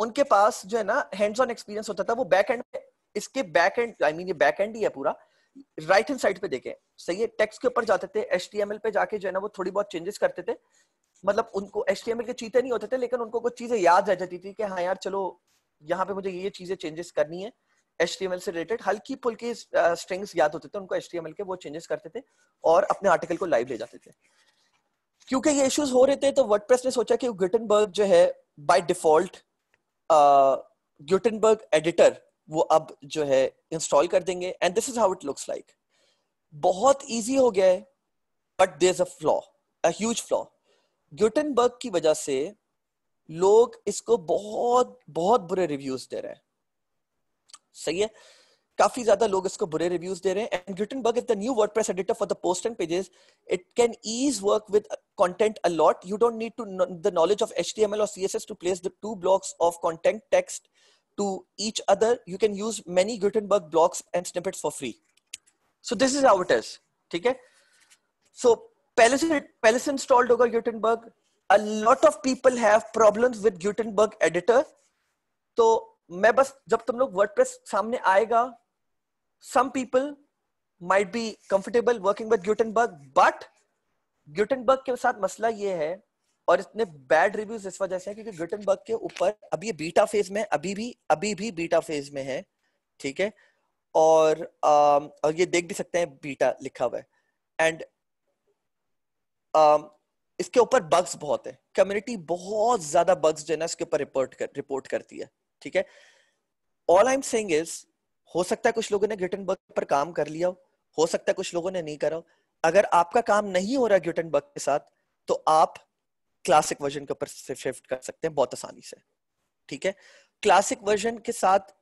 उनके पास जो है ना हैंड्स ऑन एक्सपीरियंस होता था वो बैक एंड इसके बैक एंड आई मीन ये बैक एंड ही है पूरा राइट हैंड साइड पे देखे सही है टेक्स के ऊपर जाते थे एस पे जाके जो है ना वो थोड़ी बहुत चेंजेस करते थे मतलब उनको एस के चीते नहीं होते थे लेकिन उनको कुछ चीजें याद रह जाती थी कि हाँ यार चलो यहाँ पे मुझे ये चीजें चेंजेस करनी है एच से रिलेटेड हल्की फुल्की स्ट्रिंग्स याद होते थे उनको एच के वो चेंजेस करते थे और अपने आर्टिकल को लाइव ले जाते थे क्योंकि ये इश्यूज हो रहे थे तो वर्डप्रेस ने सोचा कि गिटनबर्ग जो है by default Gutenberg uh, editor वो अब जो है इंस्टॉल कर देंगे and this is how it looks like बहुत इजी हो गया है but there a flaw a huge flaw Gutenberg की वजह से लोग इसको बहुत बहुत बुरे रिव्यूज दे रहे हैं सही है काफी ज्यादा लोग इसको बुरे रिव्यूज दे रहे हैं and Gutenberg is the new WordPress editor for the post and pages it can ease work with content a lot you don't need to know the knowledge of html or css to place the two blocks of content text to each other you can use many gutenberg blocks and snippets for free so this is how it is ठीक है so पहले से पहले से installed होगा gutenberg a lot of people have problems with gutenberg editor तो मैं बस जब तुम लोग वर्ड सामने आएगा some people might be comfortable working with Gutenberg but Gutenberg के साथ मसला ये है और इतने बैड रिव्यूज इस वजह से है क्योंकि ग्यूटनबर्ग के ऊपर अभी ये बीटा फेज में अभी भी अभी भी बीटा फेज में है ठीक है और और ये देख भी सकते हैं बीटा लिखा हुआ है एंड इसके ऊपर बग्स बहुत है कम्युनिटी बहुत ज्यादा बग्स जो है ना इसके ऊपर रिपोर्ट कर, रिपोर्ट करती है ठीक है all I am saying is हो सकता है कुछ लोगों ने ग्यूटनबर्ग पर काम कर लिया हो हो सकता है कुछ लोगों ने नहीं करा हो अगर आपका काम नहीं हो रहा ग्यूटनबर्ग के साथ तो आप क्लासिक वर्जन के ऊपर शिफ्ट कर सकते हैं बहुत आसानी से ठीक है क्लासिक वर्जन के साथ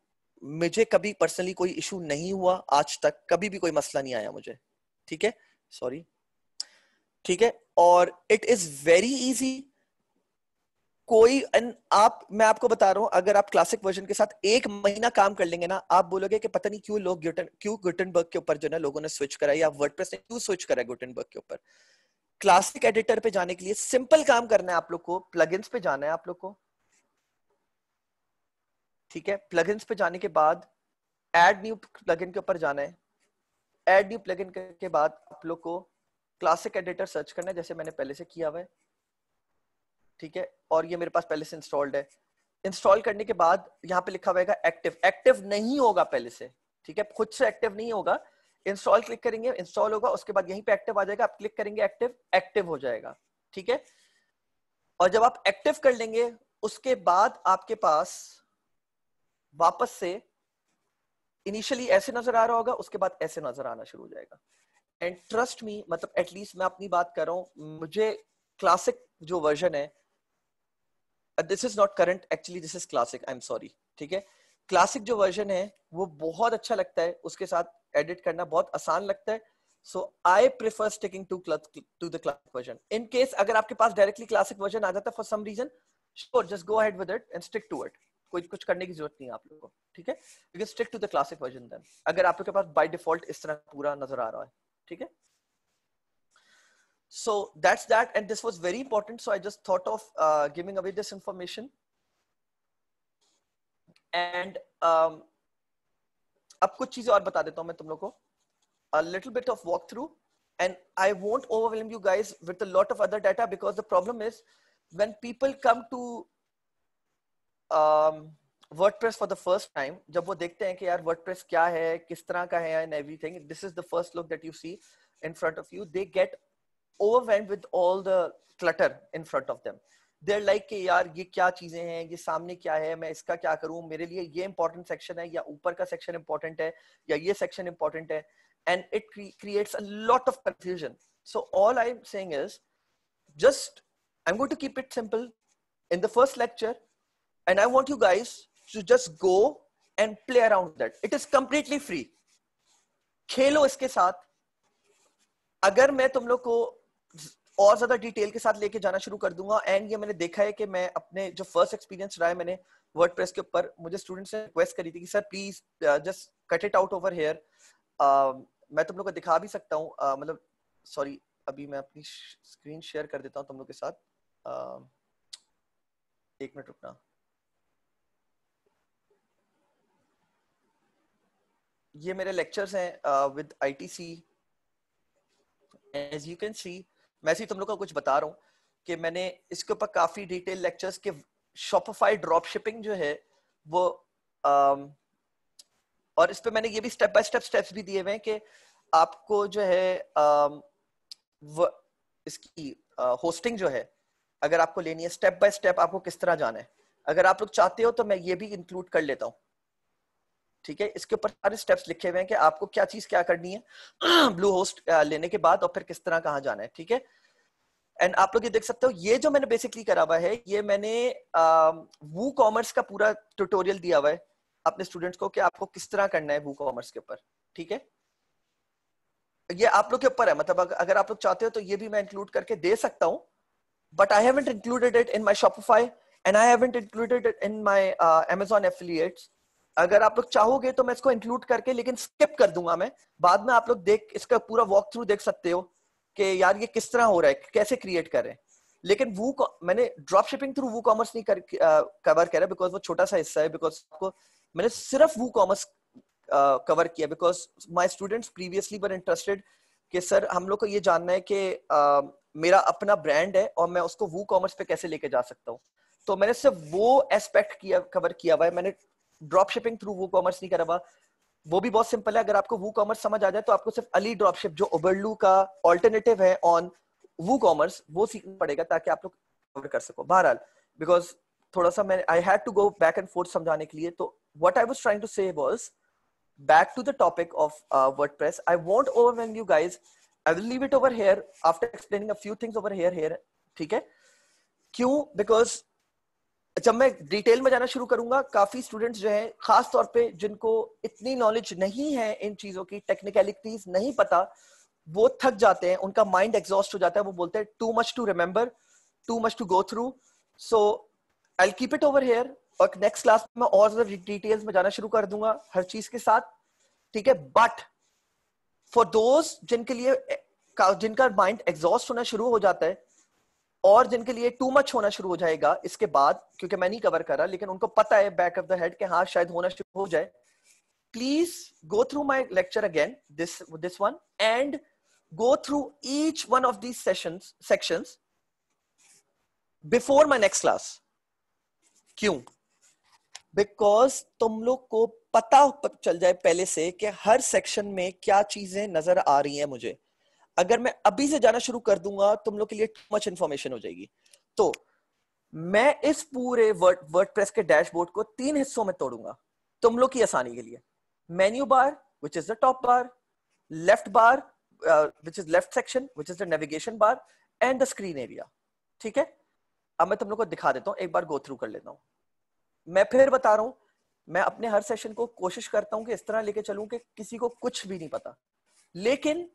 मुझे कभी पर्सनली कोई इशू नहीं हुआ आज तक कभी भी कोई मसला नहीं आया मुझे ठीक है सॉरी ठीक है और इट इज वेरी इजी कोई आप मैं आपको बता रहा हूं अगर आप क्लासिक वर्जन के साथ एक महीना काम कर लेंगे ना आप बोलोगे कि पता नहीं क्यों लोग गुटन क्यों गुटनबर्ग के ऊपर जो ना लोगों ने स्विच करा या वर्ड ने क्यों स्विच करा गुटनबर्ग के ऊपर क्लासिक एडिटर पे जाने के लिए सिंपल काम करना है आप लोग को प्लग पे जाना है आप लोग को ठीक है प्लग पे जाने के बाद एड न्यू प्लग के ऊपर जाना है एड न्यू प्लग के बाद आप लोग को क्लासिक एडिटर सर्च करना है जैसे मैंने पहले से किया हुआ है ठीक है और ये मेरे पास पहले से इंस्टॉल्ड है इंस्टॉल करने के बाद यहाँ पे लिखा हुआ एक्टिव एक्टिव नहीं होगा पहले से ठीक है खुद से एक्टिव नहीं होगा इंस्टॉल क्लिक करेंगे इंस्टॉल होगा उसके बाद यहीं पे एक्टिव आ जाएगा आप क्लिक करेंगे एक्टिव एक्टिव हो जाएगा ठीक है और जब आप एक्टिव कर लेंगे उसके बाद आपके पास वापस से इनिशियली ऐसे नजर आ रहा होगा उसके बाद ऐसे नजर आना शुरू हो जाएगा एंड ट्रस्ट मी मतलब एटलीस्ट मैं अपनी बात कर रहा हूँ मुझे क्लासिक जो वर्जन है this is not current actually this is classic I am sorry ठीक है क्लासिक जो वर्जन है वो बहुत अच्छा लगता है उसके साथ एडिट करना बहुत आसान लगता है so I prefer sticking to to the classic version in case अगर आपके पास डायरेक्टली क्लासिक वर्जन आ जाता है for some reason sure just go ahead with it and stick to it कोई कुछ करने की जरूरत नहीं आप लोगों को ठीक है you can stick to the classic version then अगर आपके पास बाय डिफॉल्ट इस तरह पूरा नजर आ रहा है ठीक है so that's that and this was very important so i just thought of uh, giving away this information and um, कुछ चीजें और बता देता हूं को a little bit of walkthrough and i won't overwhelm you guys with a lot of other data because the problem is when people come to um, for the first time, time जब वो देखते हैं कि यार WordPress क्या है किस तरह का है everything. This is the first look that you see in front of you. They get overwhelmed with all the clutter in front of them they're like कि यार ये क्या चीजें हैं ये सामने क्या है मैं इसका क्या करूं मेरे लिए ये इंपॉर्टेंट सेक्शन है या ऊपर का सेक्शन इंपॉर्टेंट है या ये सेक्शन इंपॉर्टेंट है and it creates a lot of confusion so all i'm saying is just i'm going to keep it simple in the first lecture and i want you guys to just go and play around with that it is completely free खेलो इसके साथ अगर मैं तुम लोग और ज्यादा detail के साथ लेके जाना शुरू कर दूंगा एंड ये मैंने देखा है कि मैं अपने जो फर्स्ट एक्सपीरियंस रहा है मैंने वर्ड के ऊपर मुझे स्टूडेंट्स ने रिक्वेस्ट करी थी कि sir please just cut it out over here मैं तुम लोग को दिखा भी सकता हूँ uh, मतलब सॉरी अभी मैं अपनी स्क्रीन शेयर कर देता हूँ तुम लोग के साथ uh, एक मिनट रुकना ये मेरे लेक्चर्स हैं with ITC as you can see मैं सिर्फ तुम लोग को कुछ बता रहा हूँ कि मैंने इसके ऊपर काफी डिटेल लेक्चर्स के शॉपिफाई ड्रॉप शिपिंग जो है वो आम, um, और इस पर मैंने ये भी स्टेप बाय स्टेप स्टेप्स भी दिए हुए हैं कि आपको जो है आम, um, वो इसकी आ, uh, होस्टिंग जो है अगर आपको लेनी है स्टेप बाय स्टेप आपको किस तरह जाना है अगर आप लोग चाहते हो तो मैं ये भी इंक्लूड कर लेता हूँ ठीक है इसके ऊपर सारे स्टेप्स लिखे हुए हैं कि आपको क्या चीज क्या करनी है ब्लू होस्ट लेने के बाद और फिर किस तरह कहाँ जाना है ठीक है एंड आप लोग ये देख सकते हो ये जो मैंने बेसिकली करा हुआ है ये मैंने वू कॉमर्स का पूरा ट्यूटोरियल दिया हुआ है अपने स्टूडेंट्स को कि आपको किस तरह करना है वू कॉमर्स के ऊपर ठीक है ये आप लोग के ऊपर है मतलब अगर आप लोग चाहते हो तो ये भी मैं इंक्लूड करके दे सकता हूँ but I haven't included it in my Shopify and I haven't included it in my Amazon affiliates अगर आप लोग चाहोगे तो मैं इसको इंक्लूड करके लेकिन स्किप कर दूंगा मैं बाद में आप लोग देख इसका पूरा वॉक थ्रू देख सकते हो कि यार ये किस तरह हो रहा है कैसे क्रिएट करें लेकिन वो मैंने drop shipping through WooCommerce नहीं कर, कवर करा बिकॉज वो छोटा सा हिस्सा है बिकॉज आपको मैंने सिर्फ वो कॉमर्स कवर किया because my students previously were interested कि सर हम लोग को ये जानना है कि uh, मेरा अपना ब्रांड है और मैं उसको वो कॉमर्स पे कैसे लेके जा सकता हूँ तो मैंने सिर्फ वो एस्पेक्ट किया कवर किया हुआ है मैंने drop shipping through WooCommerce नहीं करा हुआ वो भी बहुत सिंपल है अगर आपको वो कॉमर्स समझ आ जाए तो आपको सिर्फ अली ड्रॉपशिप जो ओबरलू का ऑल्टरनेटिव है ऑन वो कॉमर्स वो सीखना पड़ेगा ताकि आप लोग कवर कर सको बहरहाल बिकॉज थोड़ा सा मैं I had to go back and forth समझाने के लिए तो what I was trying to say was to the topic of WordPress I won't over overwhelm you guys I will leave it over here after explaining a few things over here here ठीक है? क्यों? Because जब मैं detail में जाना शुरू करूंगा काफी स्टूडेंट्स जो है खास तौर पे जिनको इतनी नॉलेज नहीं है इन चीजों की टेक्निकलिटीज नहीं पता वो थक जाते हैं उनका माइंड एग्जॉस्ट हो जाता है वो बोलते हैं too much to remember too much to go through so I keep it over here और नेक्स्ट क्लास में और ज्यादा डिटेल्स में जाना शुरू कर दूंगा हर चीज के साथ ठीक है बट फॉर दोस्त जिनके लिए जिनका माइंड एग्जॉस्ट होना शुरू हो जाता है और जिनके लिए टू मच होना शुरू हो जाएगा इसके बाद क्योंकि मैं नहीं कवर कर रहा लेकिन उनको पता है बैक ऑफ द हेड के हाँ शायद होना शुरू हो जाए please go through my lecture again this this one and go through each one of these sessions section before my next class क्यों बिकॉज तुम लोग को पता चल जाए पहले से कि हर सेक्शन में क्या चीजें नजर आ रही हैं मुझे अगर मैं अभी से जाना शुरू कर दूंगा तुम लोग के लिए टू मच इन्फॉर्मेशन हो जाएगी तो मैं इस पूरे वर्ड वर्ड प्रेस के डैशबोर्ड को तीन हिस्सों में तोड़ूंगा तुम लोग की आसानी के लिए menu bar which is the top bar left bar which is left section which is the navigation bar and the screen area ठीक है अब मैं तुम लोग को दिखा देता हूं एक बार गो थ्रू कर लेता हूं मैं फिर बता रहा हूं मैं अपने हर सेशन को कोशिश करता हूं कि इस तरह लेके चलूं कि किसी को कुछ भी नहीं पता लेकिन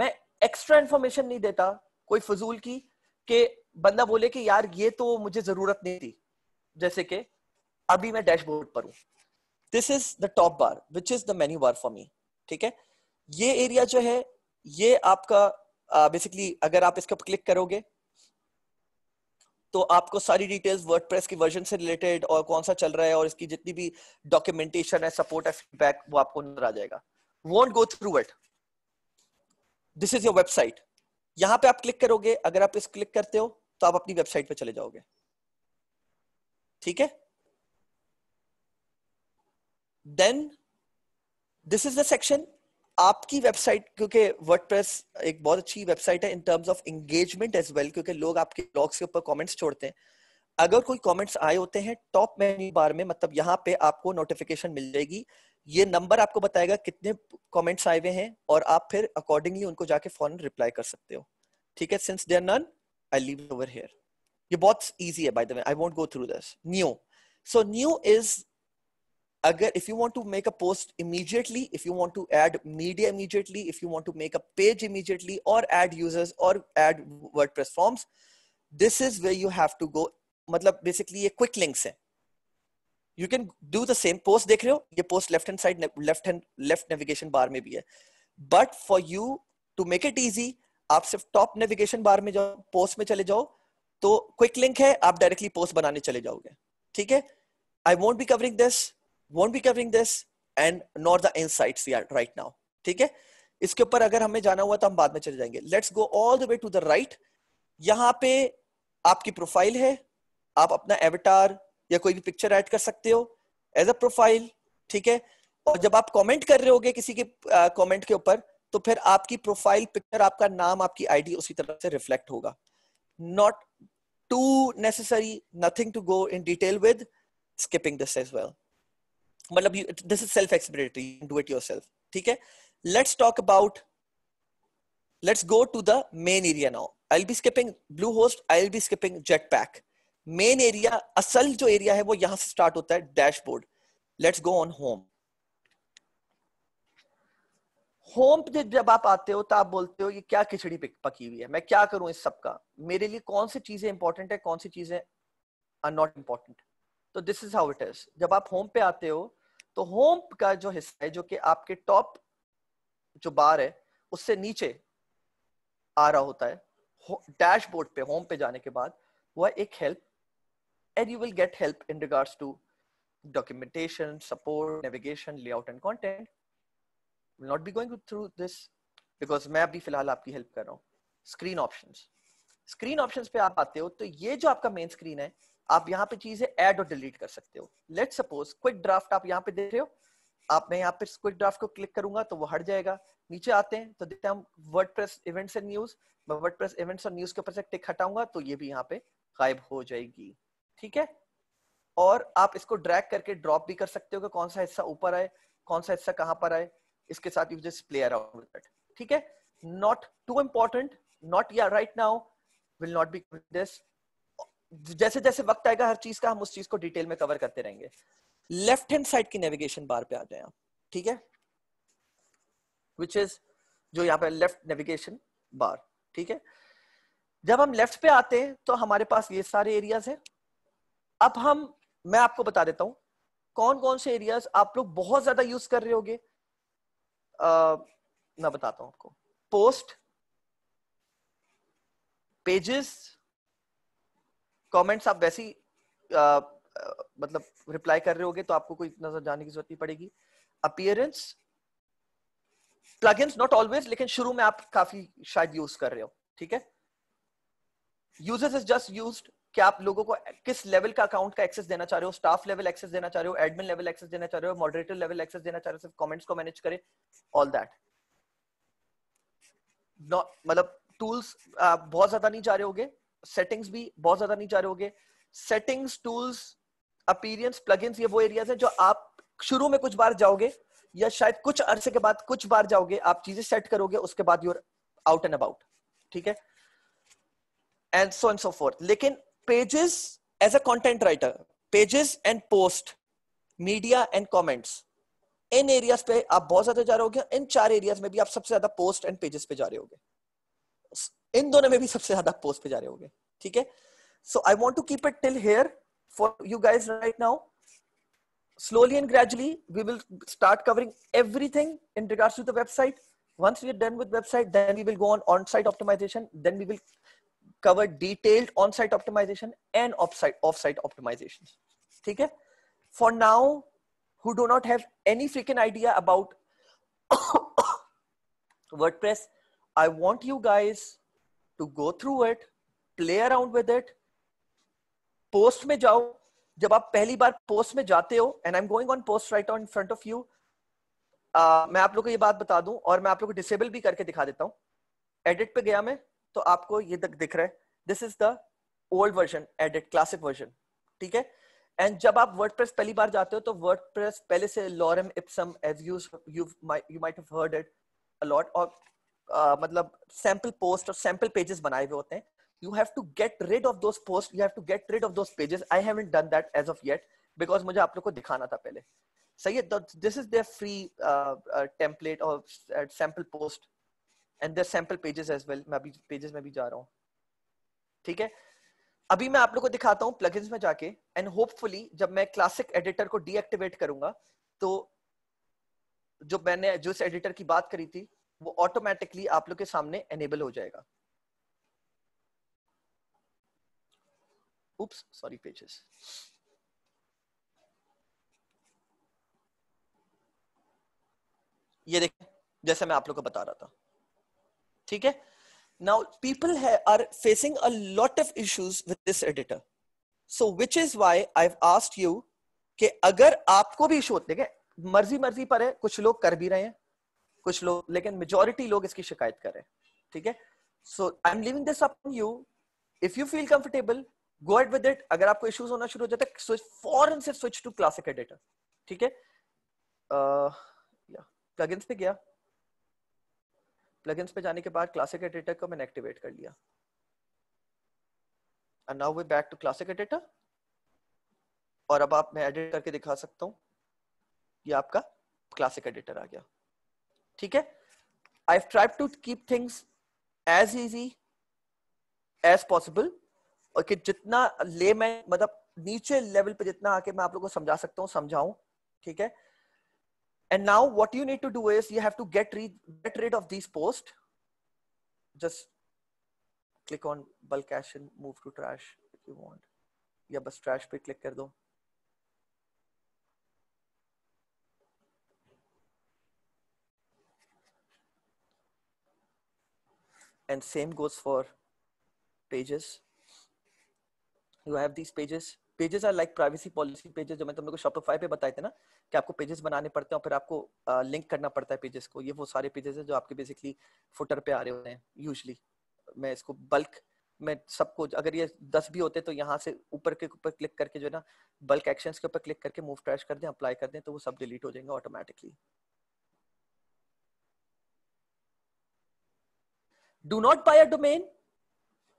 मैं एक्स्ट्रा इन्फॉर्मेशन नहीं देता कोई फजूल की के बंदा बोले कि यार ये तो मुझे जरूरत नहीं थी जैसे कि अभी मैं डैशबोर्ड पर हूं this is the top bar which is the menu bar for me ठीक है ये एरिया जो है ये आपका बेसिकली अगर आप इसके ऊपर क्लिक करोगे तो आपको सारी डिटेल्स वर्डप्रेस की वर्जन से रिलेटेड और कौन सा चल रहा है और इसकी जितनी भी डॉक्यूमेंटेशन है सपोर्ट है फीडबैक वो आपको नजर आ जाएगा what go through it this is your website यहां पे आप क्लिक करोगे अगर आप इस क्लिक करते हो तो आप अपनी वेबसाइट पे चले जाओगे ठीक है then this is the section आपकी वेबसाइट क्योंकि वर्डप्रेस एक बहुत अच्छी वेबसाइट है in terms of engagement as well क्योंकि लोग आपके ब्लॉग्स के ऊपर कमेंट्स छोड़ते हैं अगर कोई कमेंट्स आए होते हैं टॉप मेन्यू बार में मतलब यहाँ पे आपको नोटिफिकेशन मिल जाएगी ये नंबर आपको बताएगा कितने कमेंट्स आए हुए हैं और आप फिर अकॉर्डिंगली उनको जाके फॉरन रिप्लाई कर सकते हो ठीक है since there none I leave over here ये बहुत ईजी है by the way I won't go through this new so new is अगर if you want to make a post immediately if you want to add media immediately if you want to make a page immediately और add users और add word forms this is way you have to go मतलब basically ये quick links है you can do the same post देख रहे हो ये post left hand side left hand left navigation bar में भी है but for you to make it easy आप सिर्फ टॉप नेविगेशन बार में जाओ पोस्ट में चले जाओ तो क्विक लिंक है आप डायरेक्टली पोस्ट बनाने चले जाओगे ठीक है I won't be covering this won't be covering this and not the insight right now ठीक है इसके ऊपर अगर हमें जाना हुआ तो हम बाद में चले जाएंगे let's go all the way to the right यहाँ पे आपकी प्रोफाइल है आप अपना एवटार या कोई भी पिक्चर ऐड कर सकते हो एज अ प्रोफाइल ठीक है और जब आप कमेंट कर रहे होगे किसी के कमेंट के ऊपर तो फिर आपकी प्रोफाइल पिक्चर आपका नाम आपकी आईडी उसी तरह से रिफ्लेक्ट होगा not too necessary nothing to go in detail with skipping this as well मतलब this is self explanatory do it your ठीक है let's talk about let's go to the main area now i'll be skipping bluehost i'll be skipping jetpack main area असल जो area है वो यहां से start होता है dashboard let's go on home home पे जब आप आते हो तो आप बोलते हो ये क्या खिचड़ी पकी हुई है मैं क्या करूं इस सब का मेरे लिए कौन सी चीजें इंपॉर्टेंट है कौन सी चीजें आर नॉट इंपॉर्टेंट तो this is how it is जब आप होम पे आते हो तो होम का जो हिस्सा है जो कि आपके टॉप जो बार है उससे नीचे आ रहा होता है डैशबोर्ड पे होम पे जाने के बाद वह एक help and you will get help in regards to documentation, support, navigation, layout, and content. will not be going through this because मैं abhi filhal aapki help kar raha hu screen options screen options pe aap aate ho to ye jo aapka main screen hai आप यहाँ पे चीजें add और delete कर सकते हो let suppose quick draft आप यहाँ पे देख रहे हो आप मैं यहाँ पे क्विक ड्राफ्ट को क्लिक करूंगा तो वो हट जाएगा नीचे आते हैं तो देखते हैं हम वर्डप्रेस इवेंट्स एंड न्यूज मैं वर्डप्रेस इवेंट्स और न्यूज के ऊपर से टिक हटाऊंगा तो ये भी यहाँ पे गायब हो जाएगी ठीक है और आप इसको ड्रैग करके ड्रॉप भी कर सकते हो कि कौन सा हिस्सा ऊपर आए कौन सा हिस्सा कहां पर आए इसके साथ यू जस्ट प्ले अराउंड ठीक है नॉट टू इंपॉर्टेंट नॉट या right now will not be this जैसे जैसे वक्त आएगा हर चीज का हम उस चीज को डिटेल में कवर करते रहेंगे लेफ्ट हैंड साइड की नेविगेशन बार पे आ जाए आप ठीक है विच इज जो यहाँ पे लेफ्ट नेविगेशन बार ठीक है जब हम लेफ्ट पे आते हैं तो हमारे पास ये सारे एरियाज हैं अब हम मैं आपको बता देता हूं कौन कौन से एरियाज आप लोग बहुत ज्यादा यूज कर रहे होगे मैं बताता हूं आपको पोस्ट पेजेस कमेंट्स आप वैसे ही मतलब रिप्लाई कर रहे होगे तो आपको कोई इतना जाने की जरूरत नहीं पड़ेगी अपियरेंस प्लगइन्स नॉट ऑलवेज लेकिन शुरू में आप काफी शायद यूज कर रहे हो ठीक है यूजर्स इज जस्ट यूज्ड कि आप लोगों को किस लेवल का अकाउंट का एक्सेस देना चाह रहे हो स्टाफ लेवल एक्सेस देना चाह रहे हो एडमिन लेवल एक्सेस देना चाह रहे हो मॉडरेटर लेवल एक्सेस देना चाह रहे हो सिर्फ कमेंट्स को मैनेज करें ऑल दैट मतलब टूल्स आप बहुत ज्यादा नहीं चाह रहे होगे सेटिंग्स भी बहुत ज्यादा नहीं चाह रहे होगे सेटिंग्स टूल्स अपीरियंस प्लग ये वो एरियाज है जो आप शुरू में कुछ बार जाओगे या शायद कुछ अरसे के बाद कुछ बार जाओगे आप चीजें सेट करोगे उसके बाद यूर आउट एंड अबाउट ठीक है and so and so forth लेकिन pages as a content writer pages and post media and comments इन एरियाज पे आप बहुत ज्यादा जा रहे होगे इन चार एरियाज में भी आप सबसे ज्यादा पोस्ट एंड पेजेस पे जा रहे होगे इन दोनों में भी सबसे ज्यादा पोस्ट पे जा रहे होगे ठीक है so I want to keep it till here for you guys right now slowly and gradually we will start covering everything in regards to the website once we are done with website then we will go on on-site optimization then we will cover detailed on-site optimization and off-site off-site optimizations. Okay? For now, who do not have any freaking idea about WordPress, I want you guys to go through it, play around with it. Post में जाओ जब आप पहली बार post में जाते हो and I am going on post right front of you. Uh, मैं आप लोग को ये बात बता दूं और मैं आप लोग को disable भी करके दिखा देता हूँ Edit पे गया मैं तो आपको ये दिख रहा है this is the old version edit classic version ठीक है एंड जब आप वर्ड पहली बार जाते हो तो वर्ड पहले से lorem ipsum as use you might heard it a lot और मतलब सैंपल पोस्ट और सैंपल पेजेस बनाए हुए होते हैं you have to get rid of those post you have to get rid of those pages I have done that as of yet because मुझे आप लोग को दिखाना था पहले सही है this is their free template और sample post and their sample pages as well मैं अभी पेजेस में भी जा रहा हूँ ठीक है अभी मैं आप लोग को दिखाता हूँ प्लगइन्स में जाके एंड होपफुली जब मैं क्लासिक एडिटर को डीएक्टिवेट करूंगा तो जो मैंने जिस एडिटर की बात करी थी वो ऑटोमेटिकली आप लोग के सामने एनेबल हो जाएगा उप्स सॉरी पेजेस ये देखें जैसे मैं आप लोग को बता रहा था ठीक है now people are facing a lot of issues with this editor so which is why I asked you कि अगर आपको भी इशू होते मर्जी मर्जी पर है कुछ लोग कर भी रहे हैं कुछ लोग लेकिन मेजोरिटी लोग इसकी शिकायत कर रहे हैं ठीक है so I am leaving this upon you if you feel comfortable go at with it अगर आपको इश्यूज होना शुरू हो जाता है स्विच फॉरन से स्विच टू क्लासिक एडिटर ठीक है uh, yeah. पे गया प्लगइन्स पे जाने के बाद क्लासिक एडिटर को मैंने एक्टिवेट कर लिया and now way back to classic editor और अब आप मैं एडिट करके दिखा सकता हूँ ये आपका क्लासिक एडिटर आ गया ठीक है I tried to keep things as easy as possible और कि जितना ले मैं मतलब नीचे लेवल पे जितना आके मैं आप लोगों को समझा सकता हूँ समझाऊं ठीक है And now what you need to do is you have to get, rid get rid of these posts. Just click on bulk cache and move to trash if you want. Yeah, just trash. पे click कर and same goes for pages you have these pages pages are like privacy policy pages जो मैं तुम लोग को Shopify पे बताए थे ना कि आपको पेजेस बनाने पड़ते हैं और फिर आपको लिंक करना पड़ता है पेजेस को ये वो सारे पेजेस हैं जो आपके बेसिकली फुटर पे आ रहे होते हैं यूजली मैं इसको बल्क मैं सबको अगर ये दस भी होते तो यहाँ से ऊपर के ऊपर क्लिक करके जो है ना बल्क एक्शन के ऊपर क्लिक करके मूव ट्रैश कर दें अप्लाई कर दें तो वो सब डिलीट हो जाएंगे automatically do not buy a domain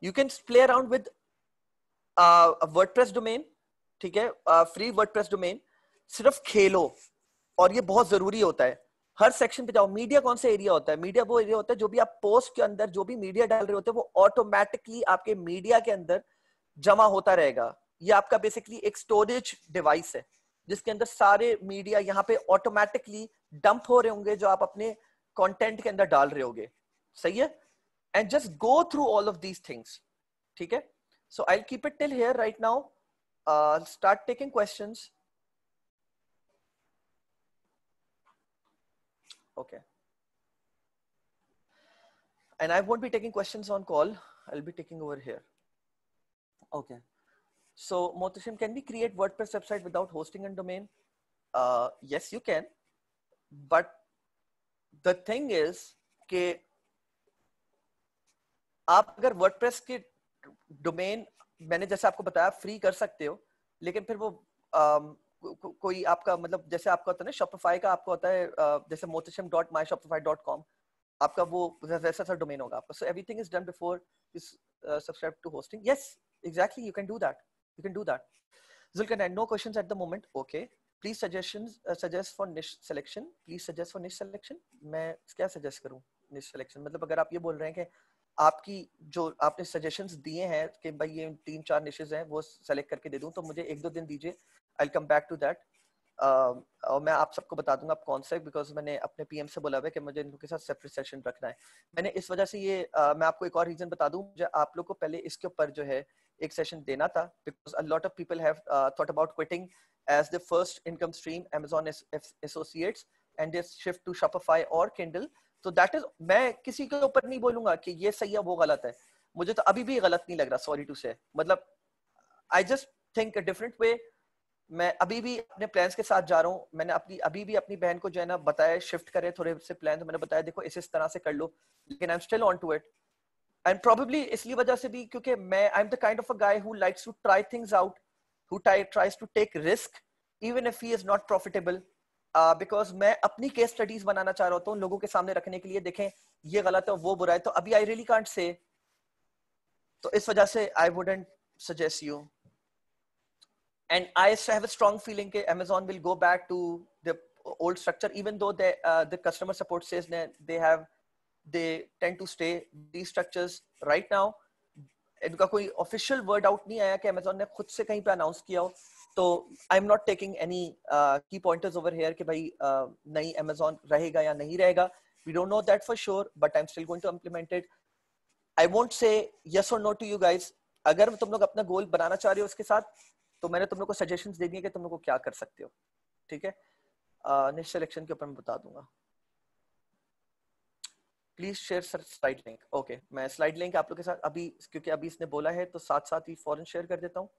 you can play around with uh, a wordpress domain ठीक है फ्री वर्ड डोमेन सिर्फ खेलो और ये बहुत जरूरी होता है हर सेक्शन पे जाओ मीडिया कौन सा एरिया होता है मीडिया वो एरिया होता है जो भी आप पोस्ट के अंदर जो भी मीडिया डाल रहे होते हैं वो ऑटोमेटिकली आपके मीडिया के अंदर जमा होता रहेगा ये आपका बेसिकली एक स्टोरेज डिवाइस है जिसके अंदर सारे मीडिया यहाँ पे ऑटोमेटिकली डंप हो रहे होंगे जो आप अपने कॉन्टेंट के अंदर डाल रहे होंगे सही है and just go through all of these things ठीक है so I keep it till here right now I'll uh, start taking questions. Okay. And I won't be taking questions on call. I'll be taking over here. Okay. So Motushim, can we create WordPress website without hosting and domain? Uh, yes, you can. But the thing is कि आप अगर WordPress के domain, मैंने जैसे आपको बताया free कर सकते हो लेकिन फिर वो um, को, कोई आपका मतलब जैसे आपका होता है ना शॉपिफाई का आपको होता है जैसे मोतिशम dot my Shopify dot com आपका वो वैसा सा डोमेन होगा आपका so everything is done before subscribe to hosting yes exactly you can do that you can do that Zulkarnain, and no question at the moment okay please suggestion suggest for niche selection please suggest for niche selection मैं क्या suggest करूँ निश selection मतलब अगर आप ये बोल रहे हैं कि आपकी जो आपने सजेशन दिए हैं कि भाई ये तीन चार निशेज हैं वो सेलेक्ट करके दे दूँ तो मुझे एक दो दिन दीजिए I come back to that और मैं आप सबको बता दूंगा आप कौन से बिकॉज मैंने अपने पीएम से बोला हुआ है कि मुझे इनके साथ सेपरेट सेशन रखना है मैंने इस वजह से ये uh, मैं आपको एक और रीजन बता दूं मुझे आप लोग को पहले इसके ऊपर जो है एक सेशन देना था because a lot of people have thought about quitting as the first income stream Amazon associates and this shift to Shopify और Kindle तो दैट इज मैं किसी के ऊपर नहीं बोलूंगा कि ये सही है वो गलत है मुझे तो अभी भी गलत नहीं लग रहा सॉरी टू से मतलब I just think different way मैं अभी भी अपने प्लान्स के साथ जा रहा हूँ मैंने अपनी अभी भी अपनी बहन को जो है ना बताया शिफ्ट करे थोड़े से प्लान तो मैंने बताया देखो इस इस तरह से कर लो लेकिन I am still on to it and probably इसलिए वजह से भी क्योंकि मैं I am the kind of a guy who likes to try things out who tries to take risk even if he is not profitable because uh, मैं अपनी case studies बनाना चाह रहा होता हूँ लोगों के सामने रखने के लिए देखें ये गलत है वो बुरा है तो अभी आई रियली कांट से तो इस वजह से I wouldn't suggest you and I have strong feeling के Amazon will go back to the old structure even though the customer support says they have they tend to stay the structures right now इनका कोई official word out नहीं आया कि Amazon ने खुद से कहीं पे अनाउंस किया हो तो I am not taking any key pointers over here कि भाई uh, नई नहीं अमेजोन रहेगा या नहीं रहेगा we don't know that for sure but I am still going to implement it I won't say yes or no to you guys अगर तुम लोग अपना गोल बनाना चाह रहे हो उसके साथ तो मैंने तुम लोग को सजेशन दे दिए कि तुम लोग को क्या कर सकते हो ठीक है नेक्स्ट uh, सिलेक्शन के ऊपर मैं बता दूंगा please share sir slide link okay मैं स्लाइड लिंक आप लोग के साथ अभी क्योंकि अभी इसने बोला है तो साथ साथ ही फॉरन शेयर कर देता हूँ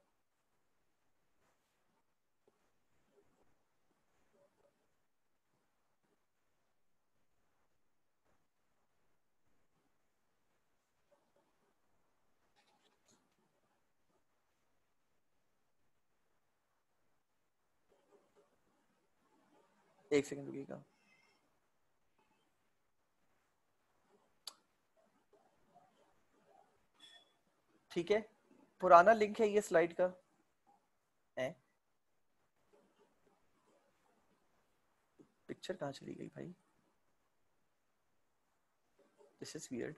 एक सेकंड रुकिएगा ठीक है पुराना लिंक है ये स्लाइड का है पिक्चर कहां चली गई भाई this is weird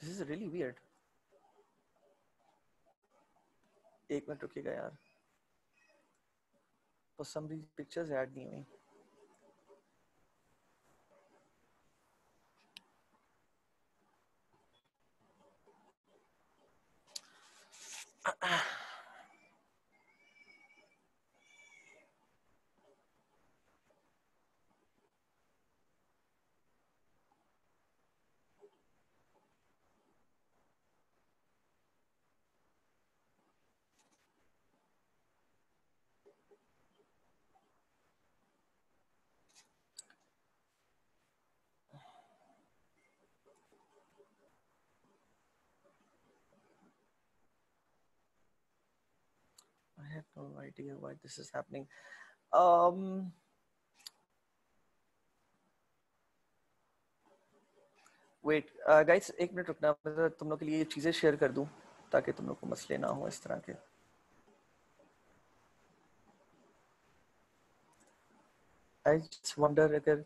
this is really weird एक मिनट रुकेगा यार for some reason pictures add नहीं हुई Ah have no idea why this is happening. Um, wait, uh, guys, एक मिनट रुकना मैं तुम लोग के लिए चीज़ें शेयर कर दूं ताकि तुम लोग को मसले ना हो इस तरह के I just wonder अगर